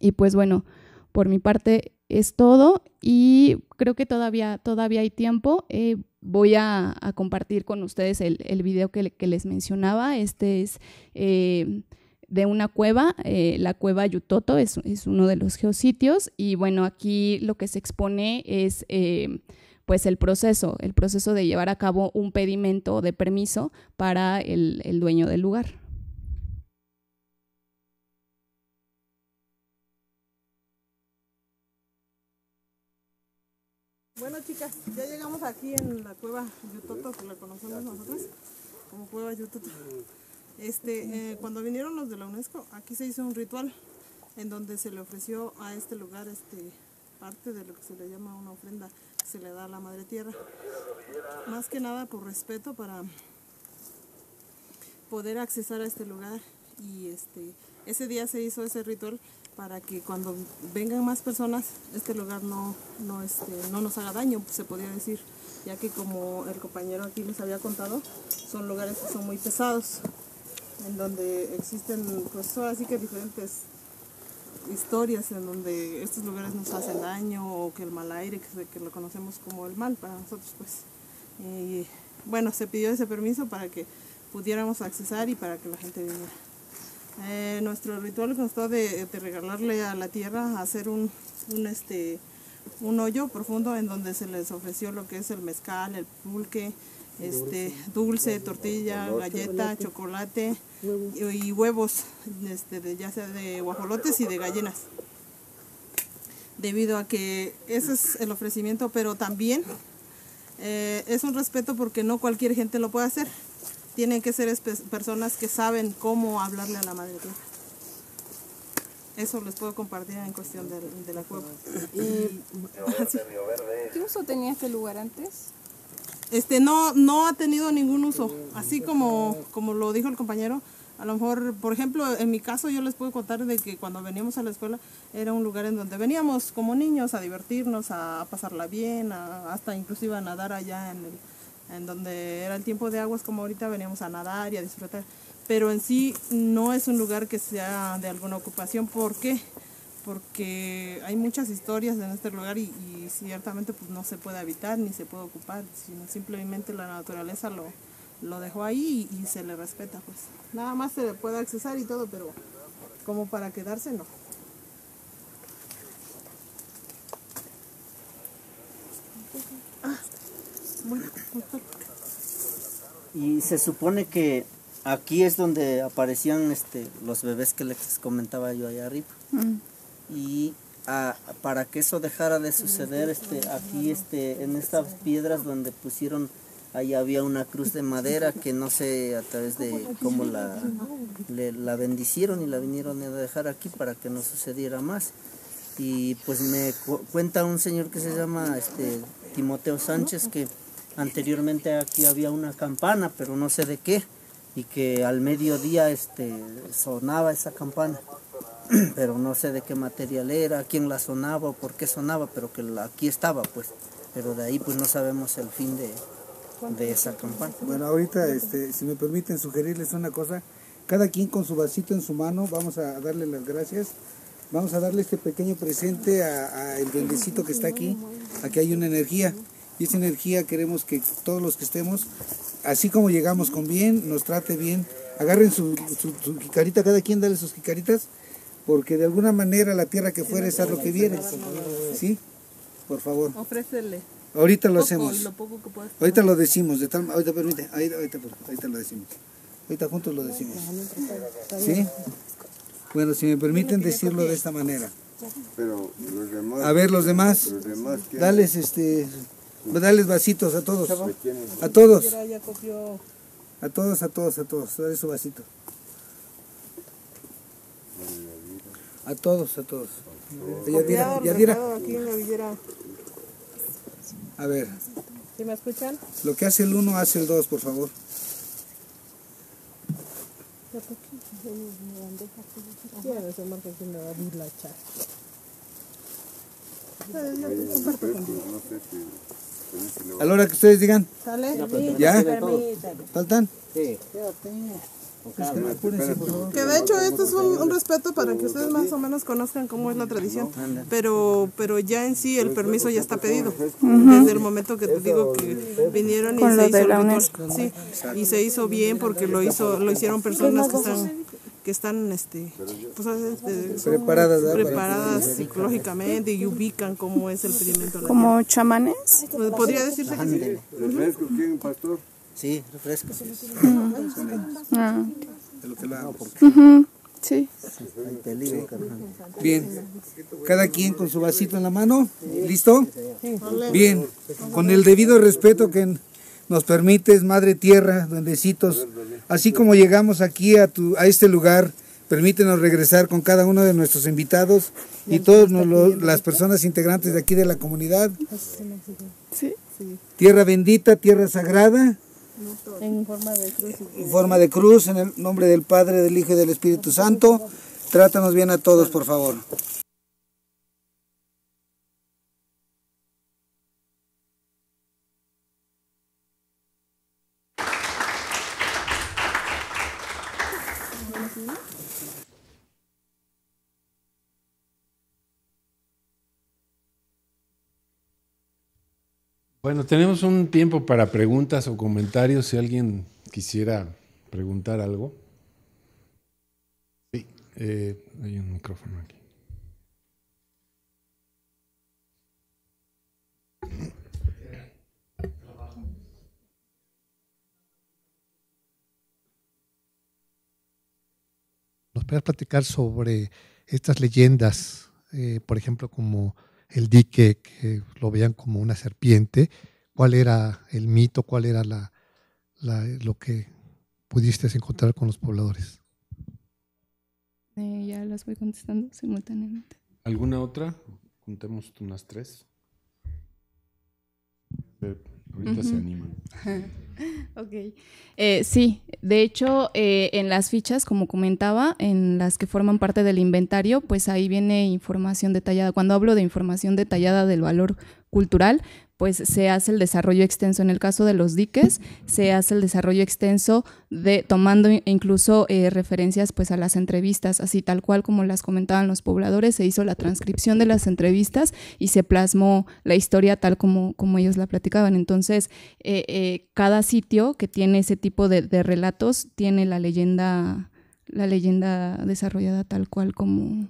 Y pues bueno, por mi parte es todo y creo que todavía, todavía hay tiempo. Eh, voy a, compartir con ustedes el, video que, les mencionaba. Este es eh, de una cueva, eh, la cueva Yutoto, es, uno de los geositios. Y bueno, aquí lo que se expone es pues el proceso, el proceso de llevar a cabo un pedimento de permiso para el dueño del lugar. Bueno chicas, ya llegamos aquí en la cueva Yutoto, que la conocemos nosotros como cueva Yutoto. Este, eh, cuando vinieron los de la UNESCO, aquí se hizo un ritual en donde se le ofreció a este lugar este, parte de lo que se le llama una ofrenda que se le da a la Madre Tierra. Más que nada por respeto para poder accesar a este lugar y este, ese día se hizo ese ritual para que cuando vengan más personas este lugar no, este, no, nos haga daño, se podría decir, ya que como el compañero aquí les había contado, son lugares que son muy pesados, en donde existen pues así que diferentes historias en donde estos lugares nos hacen daño o que el mal aire, que, lo conocemos como el mal para nosotros pues. Y bueno, se pidió ese permiso para que pudiéramos accesar y para que la gente viniera. Eh, nuestro ritual costó de, de, regalarle a la tierra hacer un, este, un hoyo profundo en donde se les ofreció lo que es el mezcal, el pulque, este, dulce, tortilla, galleta, chocolate y, huevos, este, ya sea de guajolotes y de gallinas. Debido a que ese es el ofrecimiento, pero también eh, es un respeto porque no cualquier gente lo puede hacer tienen que ser personas que saben cómo hablarle a la madre tierra. Eso les puedo compartir en cuestión de, la cueva. ¿Qué uso tenía este lugar antes? Este no, no ha tenido ningún uso. Así como, como lo dijo el compañero, a lo mejor, por ejemplo, en mi caso yo les puedo contar de que cuando veníamos a la escuela era un lugar en donde veníamos como niños a divertirnos, a pasarla bien, hasta inclusive a nadar allá en el, en donde era el tiempo de aguas como ahorita veníamos a nadar y a disfrutar, pero en sí no es un lugar que sea de alguna ocupación, ¿por qué? Porque hay muchas historias en este lugar y, ciertamente pues no se puede habitar ni se puede ocupar, sino simplemente la naturaleza lo, dejó ahí y, se le respeta pues. Nada más se le puede accesar y todo, pero como para quedarse no. Ah. Y se supone que aquí es donde aparecían este, los bebés que les comentaba yo allá arriba. Mm. Y ah, para que eso dejara de suceder, este, aquí este, en estas piedras donde pusieron, ahí había una cruz de madera que no sé a través de cómo la, la bendicieron y la vinieron a dejar aquí para que no sucediera más. Y pues me cuenta un señor que se llama este, Timoteo Sánchez que anteriormente aquí había una campana, pero no sé de qué, y que al mediodía este, sonaba esa campana, pero no sé de qué material era, quién la sonaba o por qué sonaba, pero que aquí estaba, pues, pero de ahí pues no sabemos el fin de, de esa campana. Bueno, ahorita, este, si me permiten sugerirles una cosa, cada quien con su vasito en su mano, vamos a darle las gracias. Vamos a darle este pequeño presente al el bendecito que está aquí. Aquí hay una energía. Y esa energía queremos que todos los que estemos, así como llegamos con bien, nos trate bien. Agarren su, su, cada quien dale sus jicaritas, porque de alguna manera la tierra que fuera es lo que viene. ¿Sí? Por favor. Ofrécele. Ahorita lo hacemos. ahorita lo decimos. De tal, ahorita permite. Ahorita, lo decimos. Ahorita juntos lo decimos. ¿Sí? Bueno, si me permiten decirlo de esta manera. A ver, los demás. Los demás dales este. Pues dale vasitos a todos. A todos. A todos, a todos, a todos. Dale su vasito. A todos, a todos. Yadira, Yadira. A ver. ¿Sí me escuchan? Lo que hace el uno, hace el dos, por favor. Ya, Ya, va a la a la hora que ustedes digan. ¿Ya? ¿Faltan? Sí. que, de hecho esto es un, respeto para que ustedes más o menos conozcan cómo es la tradición, pero pero ya en sí el permiso ya está pedido desde el momento que te digo que vinieron y se hizo y se hizo bien porque lo hizo lo hicieron personas que están que están este, pues, este preparadas, preparadas psicológicamente y ubican cómo es el pedimento. ¿Como chamanes? Pues, podría decirse que sí. ¿Refresco pastor? Sí, refresco. Sí. Bien. Cada quien con su vasito en la mano. ¿Listo? Bien. Con el debido respeto que nos permites, Madre Tierra, duendecitos, así como llegamos aquí a, tu, a este lugar, permítenos regresar con cada uno de nuestros invitados y todas las personas integrantes de aquí de la comunidad. Sí. Tierra bendita, tierra sagrada. En forma de cruz. En forma de cruz, en el nombre del Padre, del Hijo y del Espíritu Santo. Trátanos bien a todos, por favor. Bueno, tenemos un tiempo para preguntas o comentarios si alguien quisiera preguntar algo. Sí, eh, hay un micrófono aquí. ¿Nos puedes platicar sobre estas leyendas, eh, por ejemplo, como el dique, que lo vean como una serpiente, cuál era el mito, cuál era la, lo que pudiste encontrar con los pobladores. Eh, ya las voy contestando simultáneamente. ¿Alguna otra? Contemos unas tres. Eh, Ahorita se animan. ok. Eh, sí, de hecho, eh, en las fichas, como comentaba, en las que forman parte del inventario, pues ahí viene información detallada. Cuando hablo de información detallada del valor cultural, pues se hace el desarrollo extenso. En el caso de los diques, se hace el desarrollo extenso de tomando incluso eh, referencias pues a las entrevistas, así tal cual como las comentaban los pobladores, se hizo la transcripción de las entrevistas y se plasmó la historia tal como, como ellos la platicaban. Entonces, eh, eh, cada sitio que tiene ese tipo de, relatos tiene la leyenda, la leyenda desarrollada tal cual como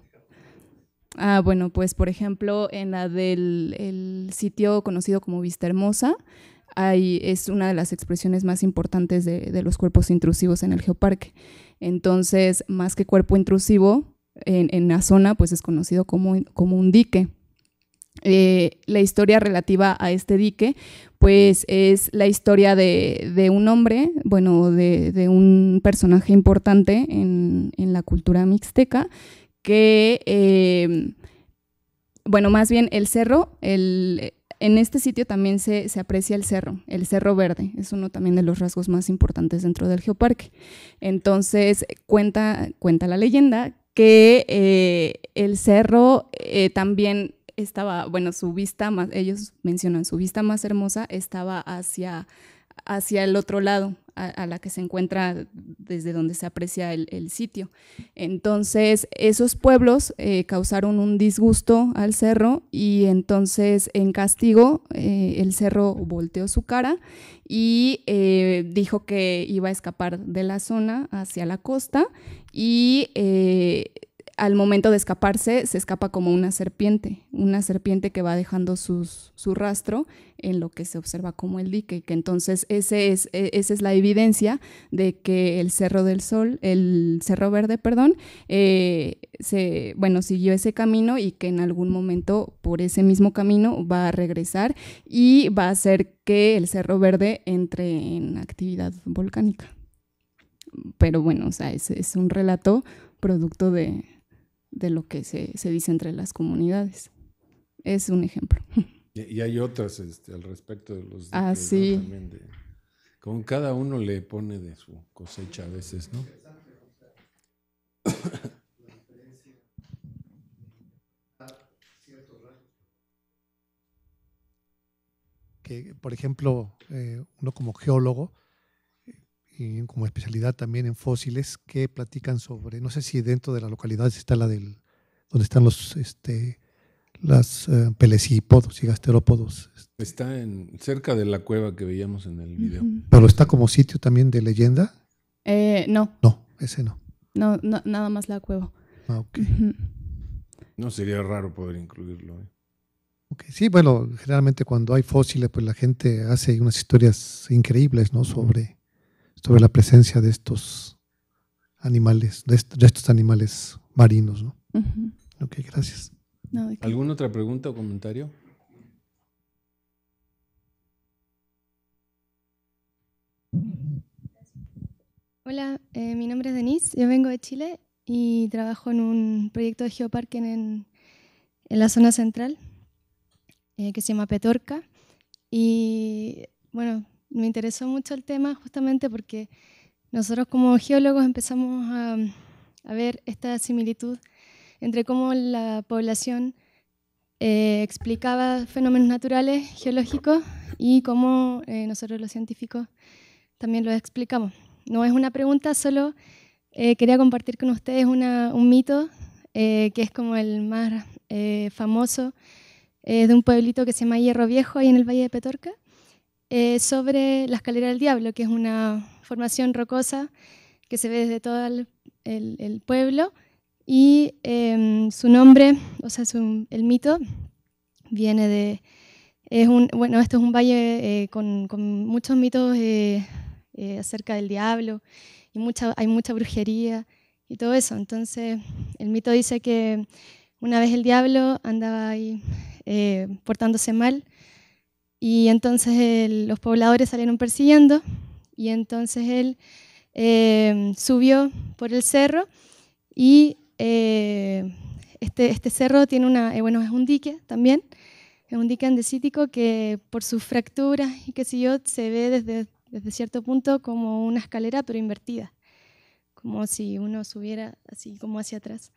Ah, bueno, pues por ejemplo, en la del sitio conocido como Vista Hermosa, es una de las expresiones más importantes de, los cuerpos intrusivos en el geoparque. Entonces, más que cuerpo intrusivo, en, la zona pues es conocido como, un dique. Eh, la historia relativa a este dique, pues es la historia de, un hombre, bueno, de, un personaje importante en la cultura mixteca, que, em, bueno, más bien el cerro, el, en este sitio también se, aprecia el cerro, el cerro verde, es uno también de los rasgos más importantes dentro del geoparque. Entonces, cuenta, cuenta la leyenda que eh, el cerro eh, también estaba, bueno, su vista más, ellos mencionan, su vista más hermosa estaba hacia, hacia el otro lado, a, la que se encuentra desde donde se aprecia el, sitio. Entonces, esos pueblos eh, causaron un disgusto al cerro y entonces, en castigo, eh, el cerro volteó su cara y eh, dijo que iba a escapar de la zona hacia la costa y al momento de escaparse, se escapa como una serpiente, una serpiente que va dejando su rastro en lo que se observa como el dique, que entonces ese es, e, esa es la evidencia de que el Cerro del Sol, el Cerro Verde, perdón, eh, bueno, siguió ese camino y que en algún momento por ese mismo camino va a regresar y va a hacer que el Cerro Verde entre en actividad volcánica. Pero bueno, o sea, es un relato producto de, de lo que se, se dice entre las comunidades. Es un ejemplo. Y, hay otras este, al respecto de los... Ah, sí. ¿no? con cada uno le pone de su cosecha a veces, ¿no? Que, por ejemplo, eh, uno como geólogo, como especialidad también en fósiles que platican sobre, no sé si dentro de la localidad está la del, donde están los, este, las eh, pelecípodos y gasterópodos. Este. Está en, cerca de la cueva que veíamos en el video. Pero está como sitio también de leyenda. Eh, no. No, ese no. No, nada más la cueva. Ah, okay. No sería raro poder incluirlo. ¿eh? Sí, bueno, generalmente cuando hay fósiles, pues la gente hace unas historias increíbles, ¿no? Sobre sobre la presencia de estos animales, de, estos animales marinos. ¿no? Ok, gracias. ¿Alguna otra pregunta o comentario? Hola, eh, mi nombre es Denise, yo vengo de Chile y trabajo en un proyecto de geoparque en, la zona central eh, que se llama Petorca. Y bueno, me interesó mucho el tema justamente porque nosotros como geólogos empezamos a, ver esta similitud entre cómo la población eh, explicaba fenómenos naturales, geológicos, y cómo eh, nosotros los científicos también los explicamos. No es una pregunta, solo eh, quería compartir con ustedes un mito que es como el más famoso, de un pueblito que se llama Hierro Viejo, ahí en el Valle de Petorca. Eh, sobre la escalera del diablo, que es una formación rocosa que se ve desde todo el, pueblo. Y em, su nombre, o sea, el mito, viene de... bueno, esto es un valle eh, con, muchos mitos eh, acerca del diablo, y hay mucha brujería y todo eso. Entonces, el mito dice que una vez el diablo andaba ahí portándose mal, y entonces los pobladores salieron persiguiendo y entonces él eh, subió por el cerro y eh, este, este, cerro tiene una, eh, bueno, es un dique también, es un dique andesítico que por sus fracturas y qué sé yo, se ve desde cierto punto como una escalera pero invertida, como si uno subiera así como hacia atrás.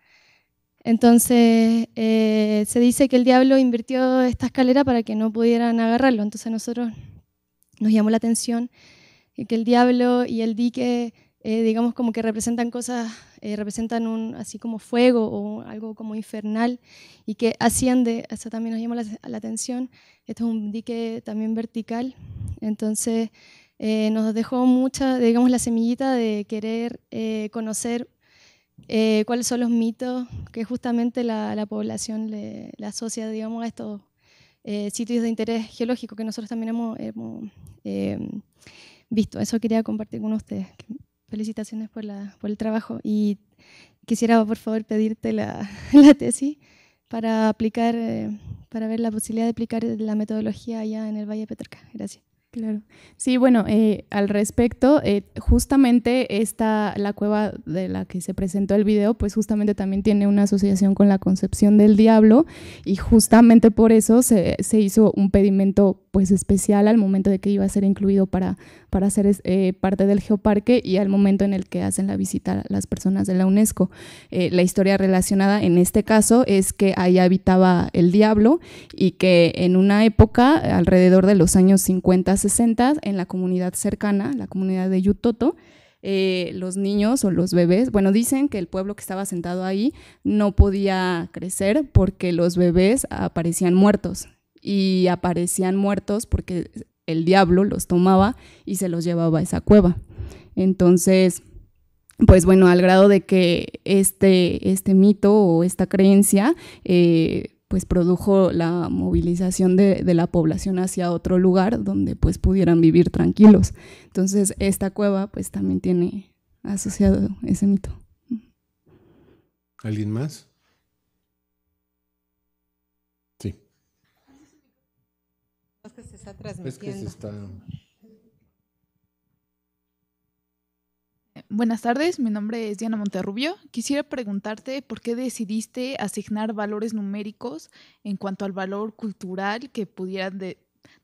Entonces eh, se dice que el diablo invirtió esta escalera para que no pudieran agarrarlo. Entonces a nosotros nos llamó la atención que el diablo y el dique, eh, digamos como que representan cosas, eh, representan un así como fuego o algo como infernal y que asciende. Eso también nos llamó la, la atención. Esto es un dique también vertical. Entonces nos dejó mucha, digamos, la semillita de querer conocer eh, cuáles son los mitos que justamente la, población le, asocia, digamos, a estos eh, sitios de interés geológico que nosotros también hemos, eh, visto. Eso quería compartir con ustedes. Felicitaciones por, la, por el trabajo y quisiera, por favor, pedirte la, tesis para aplicar, para ver la posibilidad de aplicar la metodología allá en el Valle de Petrarca. Gracias. Claro. Sí, bueno, eh, al respecto, eh, justamente esta, la cueva de la que se presentó el video, pues justamente también tiene una asociación con la concepción del diablo y justamente por eso se, se hizo un pedimento pues especial al momento de que iba a ser incluido para, para ser eh, parte del geoparque y al momento en el que hacen la visita las personas de la UNESCO. Eh, la historia relacionada en este caso es que ahí habitaba el diablo y que en una época, alrededor de los años 50-60, en la comunidad cercana, la comunidad de Yutoto, eh, los niños o los bebés, bueno, dicen que el pueblo que estaba sentado ahí no podía crecer porque los bebés aparecían muertos y aparecían muertos porque el diablo los tomaba y se los llevaba a esa cueva. Entonces, pues bueno, al grado de que este, este mito o esta creencia, eh, pues produjo la movilización de, de, la población hacia otro lugar donde pues pudieran vivir tranquilos. Entonces, esta cueva pues también tiene asociado ese mito. ¿Alguien más? Buenas tardes, mi nombre es Diana Monterrubio. Quisiera preguntarte por qué decidiste asignar valores numéricos en cuanto al valor cultural que pudieran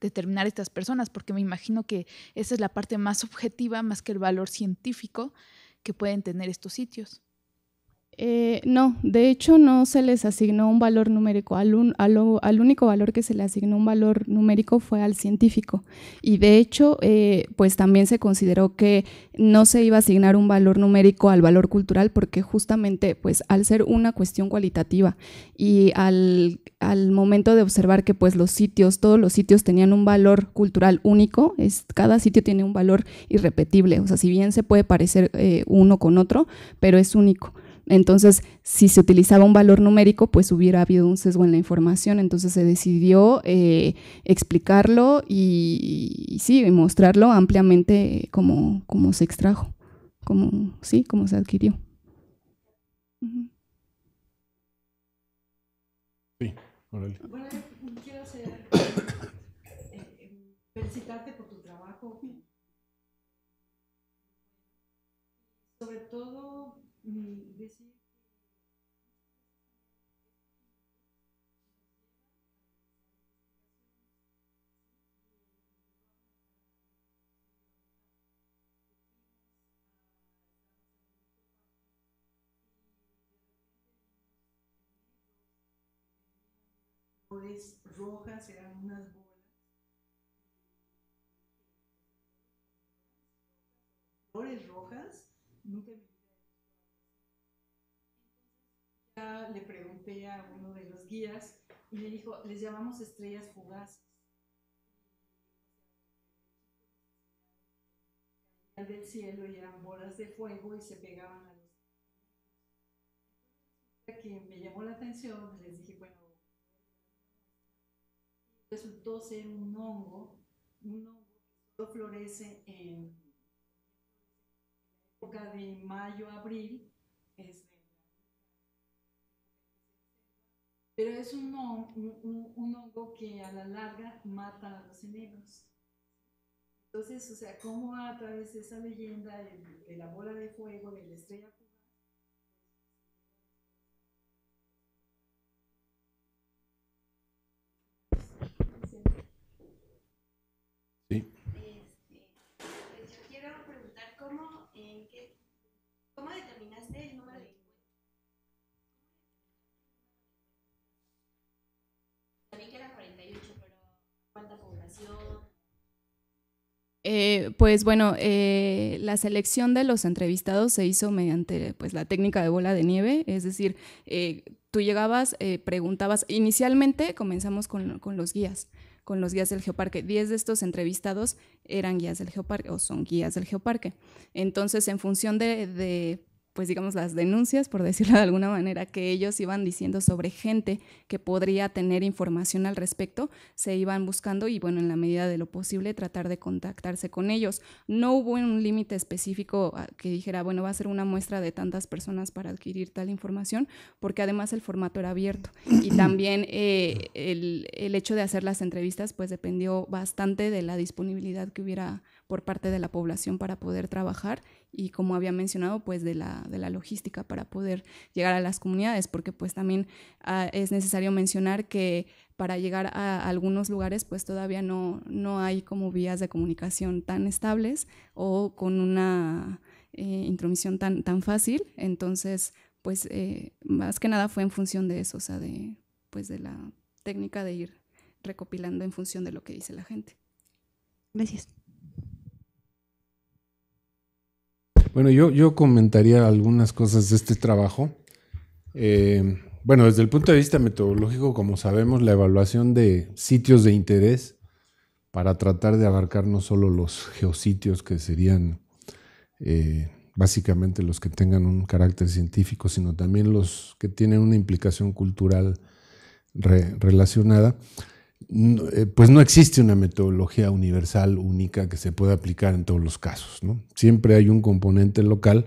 determinar estas personas, porque me imagino que esa es la parte más objetiva, más que el valor científico que pueden tener estos sitios. Eh, no, de hecho no se les asignó un valor numérico, al, único valor que se le asignó un valor numérico fue al científico y de hecho eh, pues también se consideró que no se iba a asignar un valor numérico al valor cultural porque justamente pues al ser una cuestión cualitativa y al, momento de observar que pues los sitios, todos los sitios tenían un valor cultural único, cada sitio tiene un valor irrepetible, o sea si bien se puede parecer eh, uno con otro, pero es único. Entonces, si se utilizaba un valor numérico, pues hubiera habido un sesgo en la información. Entonces se decidió eh, explicarlo y, mostrarlo ampliamente como, se extrajo, como sí, como se adquirió. Sí, órale. Bueno, quiero hacer, felicitarte por tu trabajo. Sobre todo y decir flores rojas, eran unas bolas, eh, flores rojas, nunca le pregunté a uno de los guías y me dijo, les llamamos estrellas fugaces. del cielo y eran bolas de fuego y se pegaban a los que me llamó la atención, les dije, bueno, resultó ser un hongo, un hongo que florece en época de mayo, abril, este, pero es un, un, hongo que a la larga mata a los enemigos. Entonces, o sea, cómo a través de esa leyenda de la bola de fuego, de la estrella Eh, pues bueno, eh, la selección de los entrevistados se hizo mediante pues, la técnica de bola de nieve, es decir, eh, tú llegabas, preguntabas, inicialmente comenzamos con, los guías, con los guías del geoparque. Diez de estos entrevistados eran guías del geoparque o son guías del geoparque. Entonces, en función de pues digamos, las denuncias, por decirlo de alguna manera, que ellos iban diciendo sobre gente que podría tener información al respecto, se iban buscando y bueno, en la medida de lo posible tratar de contactarse con ellos. No hubo un límite específico ah, que dijera, bueno, va a ser una muestra de tantas personas para adquirir tal información, porque además el formato era abierto y también eh, el, el hecho de hacer las entrevistas pues dependió bastante de la disponibilidad que hubiera por parte de la población para poder trabajar y como había mencionado, pues de la, de la logística para poder llegar a las comunidades, porque pues también ah, es necesario mencionar que para llegar a algunos lugares pues todavía no, no hay como vías de comunicación tan estables o con una eh, intromisión tan, tan fácil, entonces pues eh, más que nada fue en función de eso, o sea, de, pues de la técnica de ir recopilando en función de lo que dice la gente. Gracias. Bueno, yo, comentaría algunas cosas de este trabajo. Eh, bueno, desde el punto de vista metodológico, como sabemos, la evaluación de sitios de interés para tratar de abarcar no solo los geositios, que serían eh, básicamente los que tengan un carácter científico, sino también los que tienen una implicación cultural relacionada eh, pues no existe una metodología universal única que se pueda aplicar en todos los casos. Siempre hay un componente local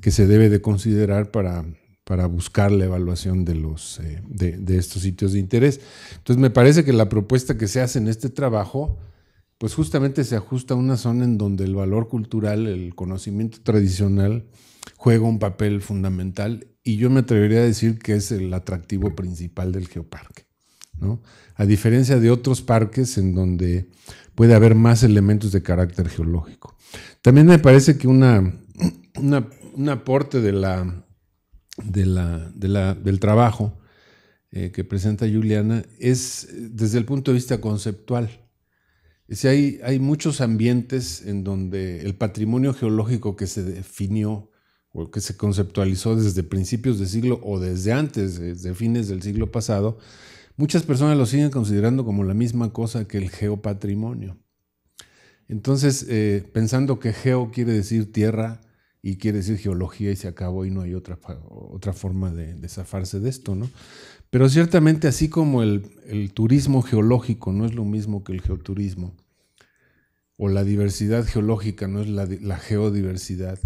que se debe de considerar para, para buscar la evaluación de, los, eh, de, estos sitios de interés. Entonces me parece que la propuesta que se hace en este trabajo, pues justamente se ajusta a una zona en donde el valor cultural, el conocimiento tradicional, juega un papel fundamental y yo me atrevería a decir que es el atractivo principal del geoparque. A diferencia de otros parques en donde puede haber más elementos de carácter geológico. También me parece que un aporte del trabajo eh, que presenta Juliana es desde el punto de vista conceptual. Es hay, hay muchos ambientes en donde el patrimonio geológico que se definió o que se conceptualizó desde principios del siglo o desde antes, desde fines del siglo pasado, Muchas personas lo siguen considerando como la misma cosa que el geopatrimonio. Entonces, eh, pensando que geo quiere decir tierra y quiere decir geología y se acabó y no hay otra, otra forma de, zafarse de esto, ¿no? Pero ciertamente, así como el, turismo geológico no es lo mismo que el geoturismo, o la diversidad geológica no es la, la geodiversidad,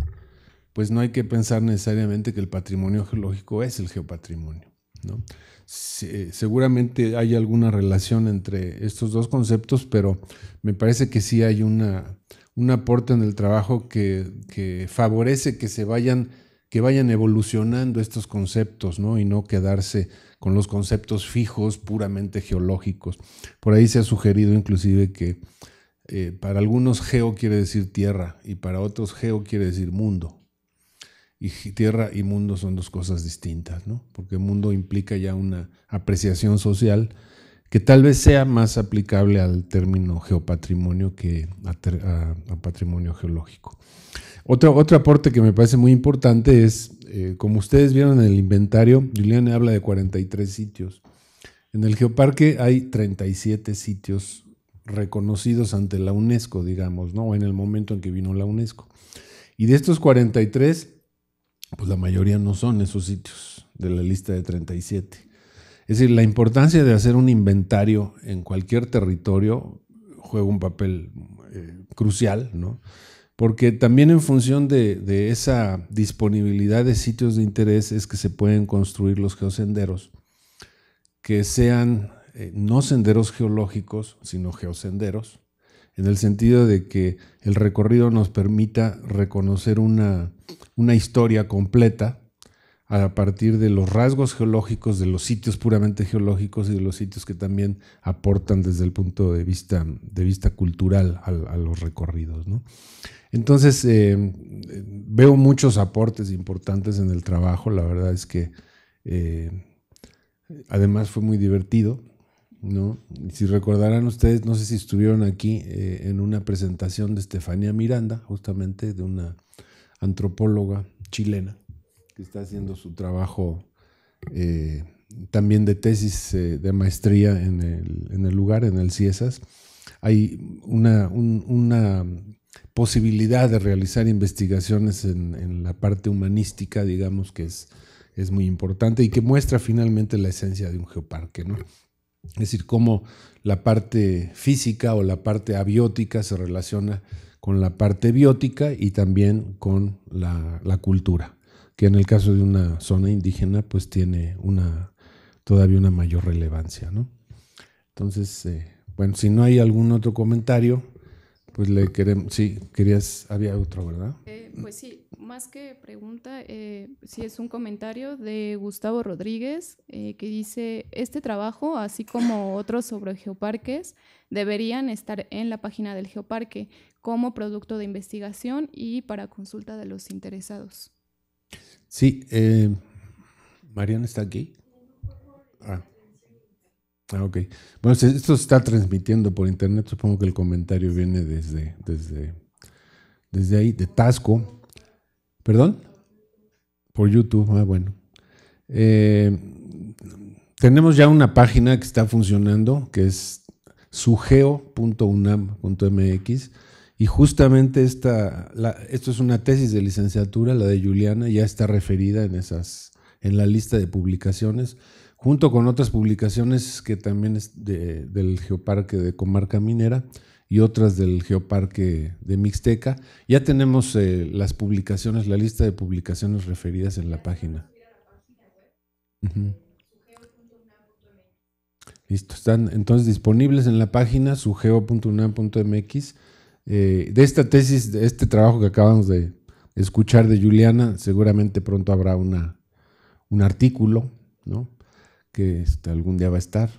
pues no hay que pensar necesariamente que el patrimonio geológico es el geopatrimonio, ¿no? seguramente hay alguna relación entre estos dos conceptos, pero me parece que sí hay una, un aporte en el trabajo que, favorece que se vayan, que vayan evolucionando estos conceptos, ¿no? Y no quedarse con los conceptos fijos, puramente geológicos. Por ahí se ha sugerido inclusive que eh, para algunos geo quiere decir tierra y para otros geo quiere decir mundo y tierra y mundo son dos cosas distintas, ¿no? Porque mundo implica ya una apreciación social que tal vez sea más aplicable al término geopatrimonio que a, patrimonio geológico. Otro, otro, aporte que me parece muy importante es, eh, como ustedes vieron en el inventario, Julián habla de 43 sitios. En el geoparque hay 37 sitios reconocidos ante la UNESCO, digamos, ¿no? En el momento en que vino la UNESCO. Y de estos 43, pues la mayoría no son esos sitios de la lista de 37. Es decir, la importancia de hacer un inventario en cualquier territorio juega un papel eh, crucial, ¿no? Porque también en función de, esa disponibilidad de sitios de interés es que se pueden construir los geosenderos que sean eh, no senderos geológicos, sino geosenderos, en el sentido de que el recorrido nos permita reconocer una una historia completa a partir de los rasgos geológicos, de los sitios puramente geológicos y de los sitios que también aportan desde el punto de vista, de vista cultural a, los recorridos. Entonces, eh, veo muchos aportes importantes en el trabajo, la verdad es que eh, además fue muy divertido. ¿no? Si recordarán ustedes, no sé si estuvieron aquí eh, en una presentación de Estefanía Miranda, justamente de una antropóloga chilena, que está haciendo su trabajo eh, también de tesis eh, de maestría en el, en lugar, en el CIESAS. Hay una, posibilidad de realizar investigaciones en, la parte humanística, digamos, que es, es muy importante y que muestra finalmente la esencia de un geoparque, ¿no? Es decir, cómo la parte física o la parte abiótica se relaciona con la parte biótica y también con la, cultura, que en el caso de una zona indígena pues tiene una, todavía una mayor relevancia. ¿no? Entonces, eh, bueno, si no hay algún otro comentario, pues le queremos, sí, querías, había otro, ¿verdad? Eh, pues sí, más que pregunta, eh, sí es un comentario de Gustavo Rodríguez que dice, este trabajo, así como otros sobre geoparques, deberían estar en la página del geoparque como producto de investigación y para consulta de los interesados. Sí, eh, Mariana está aquí. Ah. ah ok. Bueno, esto se está transmitiendo por internet, supongo que el comentario viene desde, desde, desde ahí, de Tasco. ¿Perdón? Por YouTube, ah, bueno. Eh, tenemos ya una página que está funcionando, que es sugeo.unam.mx y justamente esta, esto es una tesis de licenciatura, la de Juliana, ya está referida en, esas, en la lista de publicaciones, junto con otras publicaciones que también es del Geoparque de Comarca Minera y otras del Geoparque de Mixteca. Ya tenemos eh, las publicaciones, la lista de publicaciones referidas en la página. Listo, están entonces disponibles en la página sugeo.unam.mx eh, de esta tesis, de este trabajo que acabamos de escuchar de Juliana, seguramente pronto habrá una, un artículo, ¿no? Que este, algún día va a estar.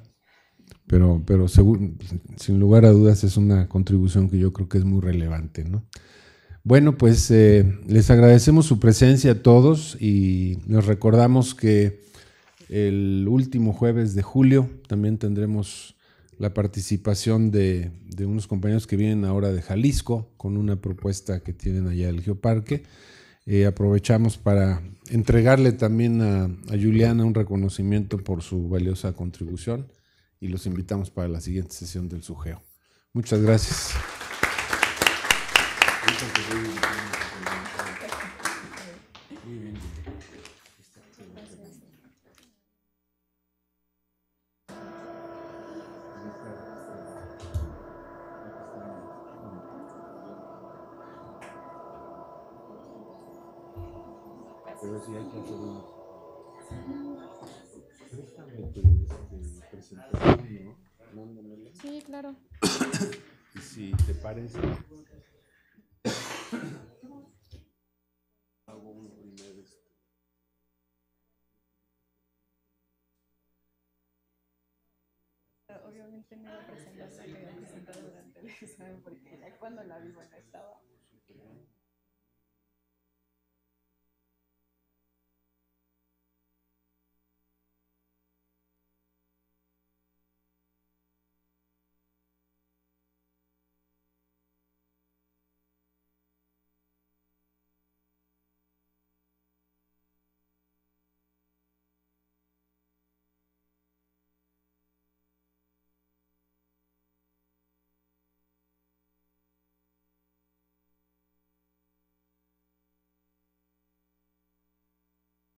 Pero, pero sin lugar a dudas es una contribución que yo creo que es muy relevante, ¿no? Bueno, pues eh, les agradecemos su presencia a todos y nos recordamos que el último jueves de julio también tendremos la participación de, unos compañeros que vienen ahora de Jalisco con una propuesta que tienen allá del Geoparque. Eh, aprovechamos para entregarle también a, Juliana un reconocimiento por su valiosa contribución y los invitamos para la siguiente sesión del SUGEO. Muchas gracias. tenía una presentación que había presentado durante el examen porque ya cuando la vi, bueno, estaba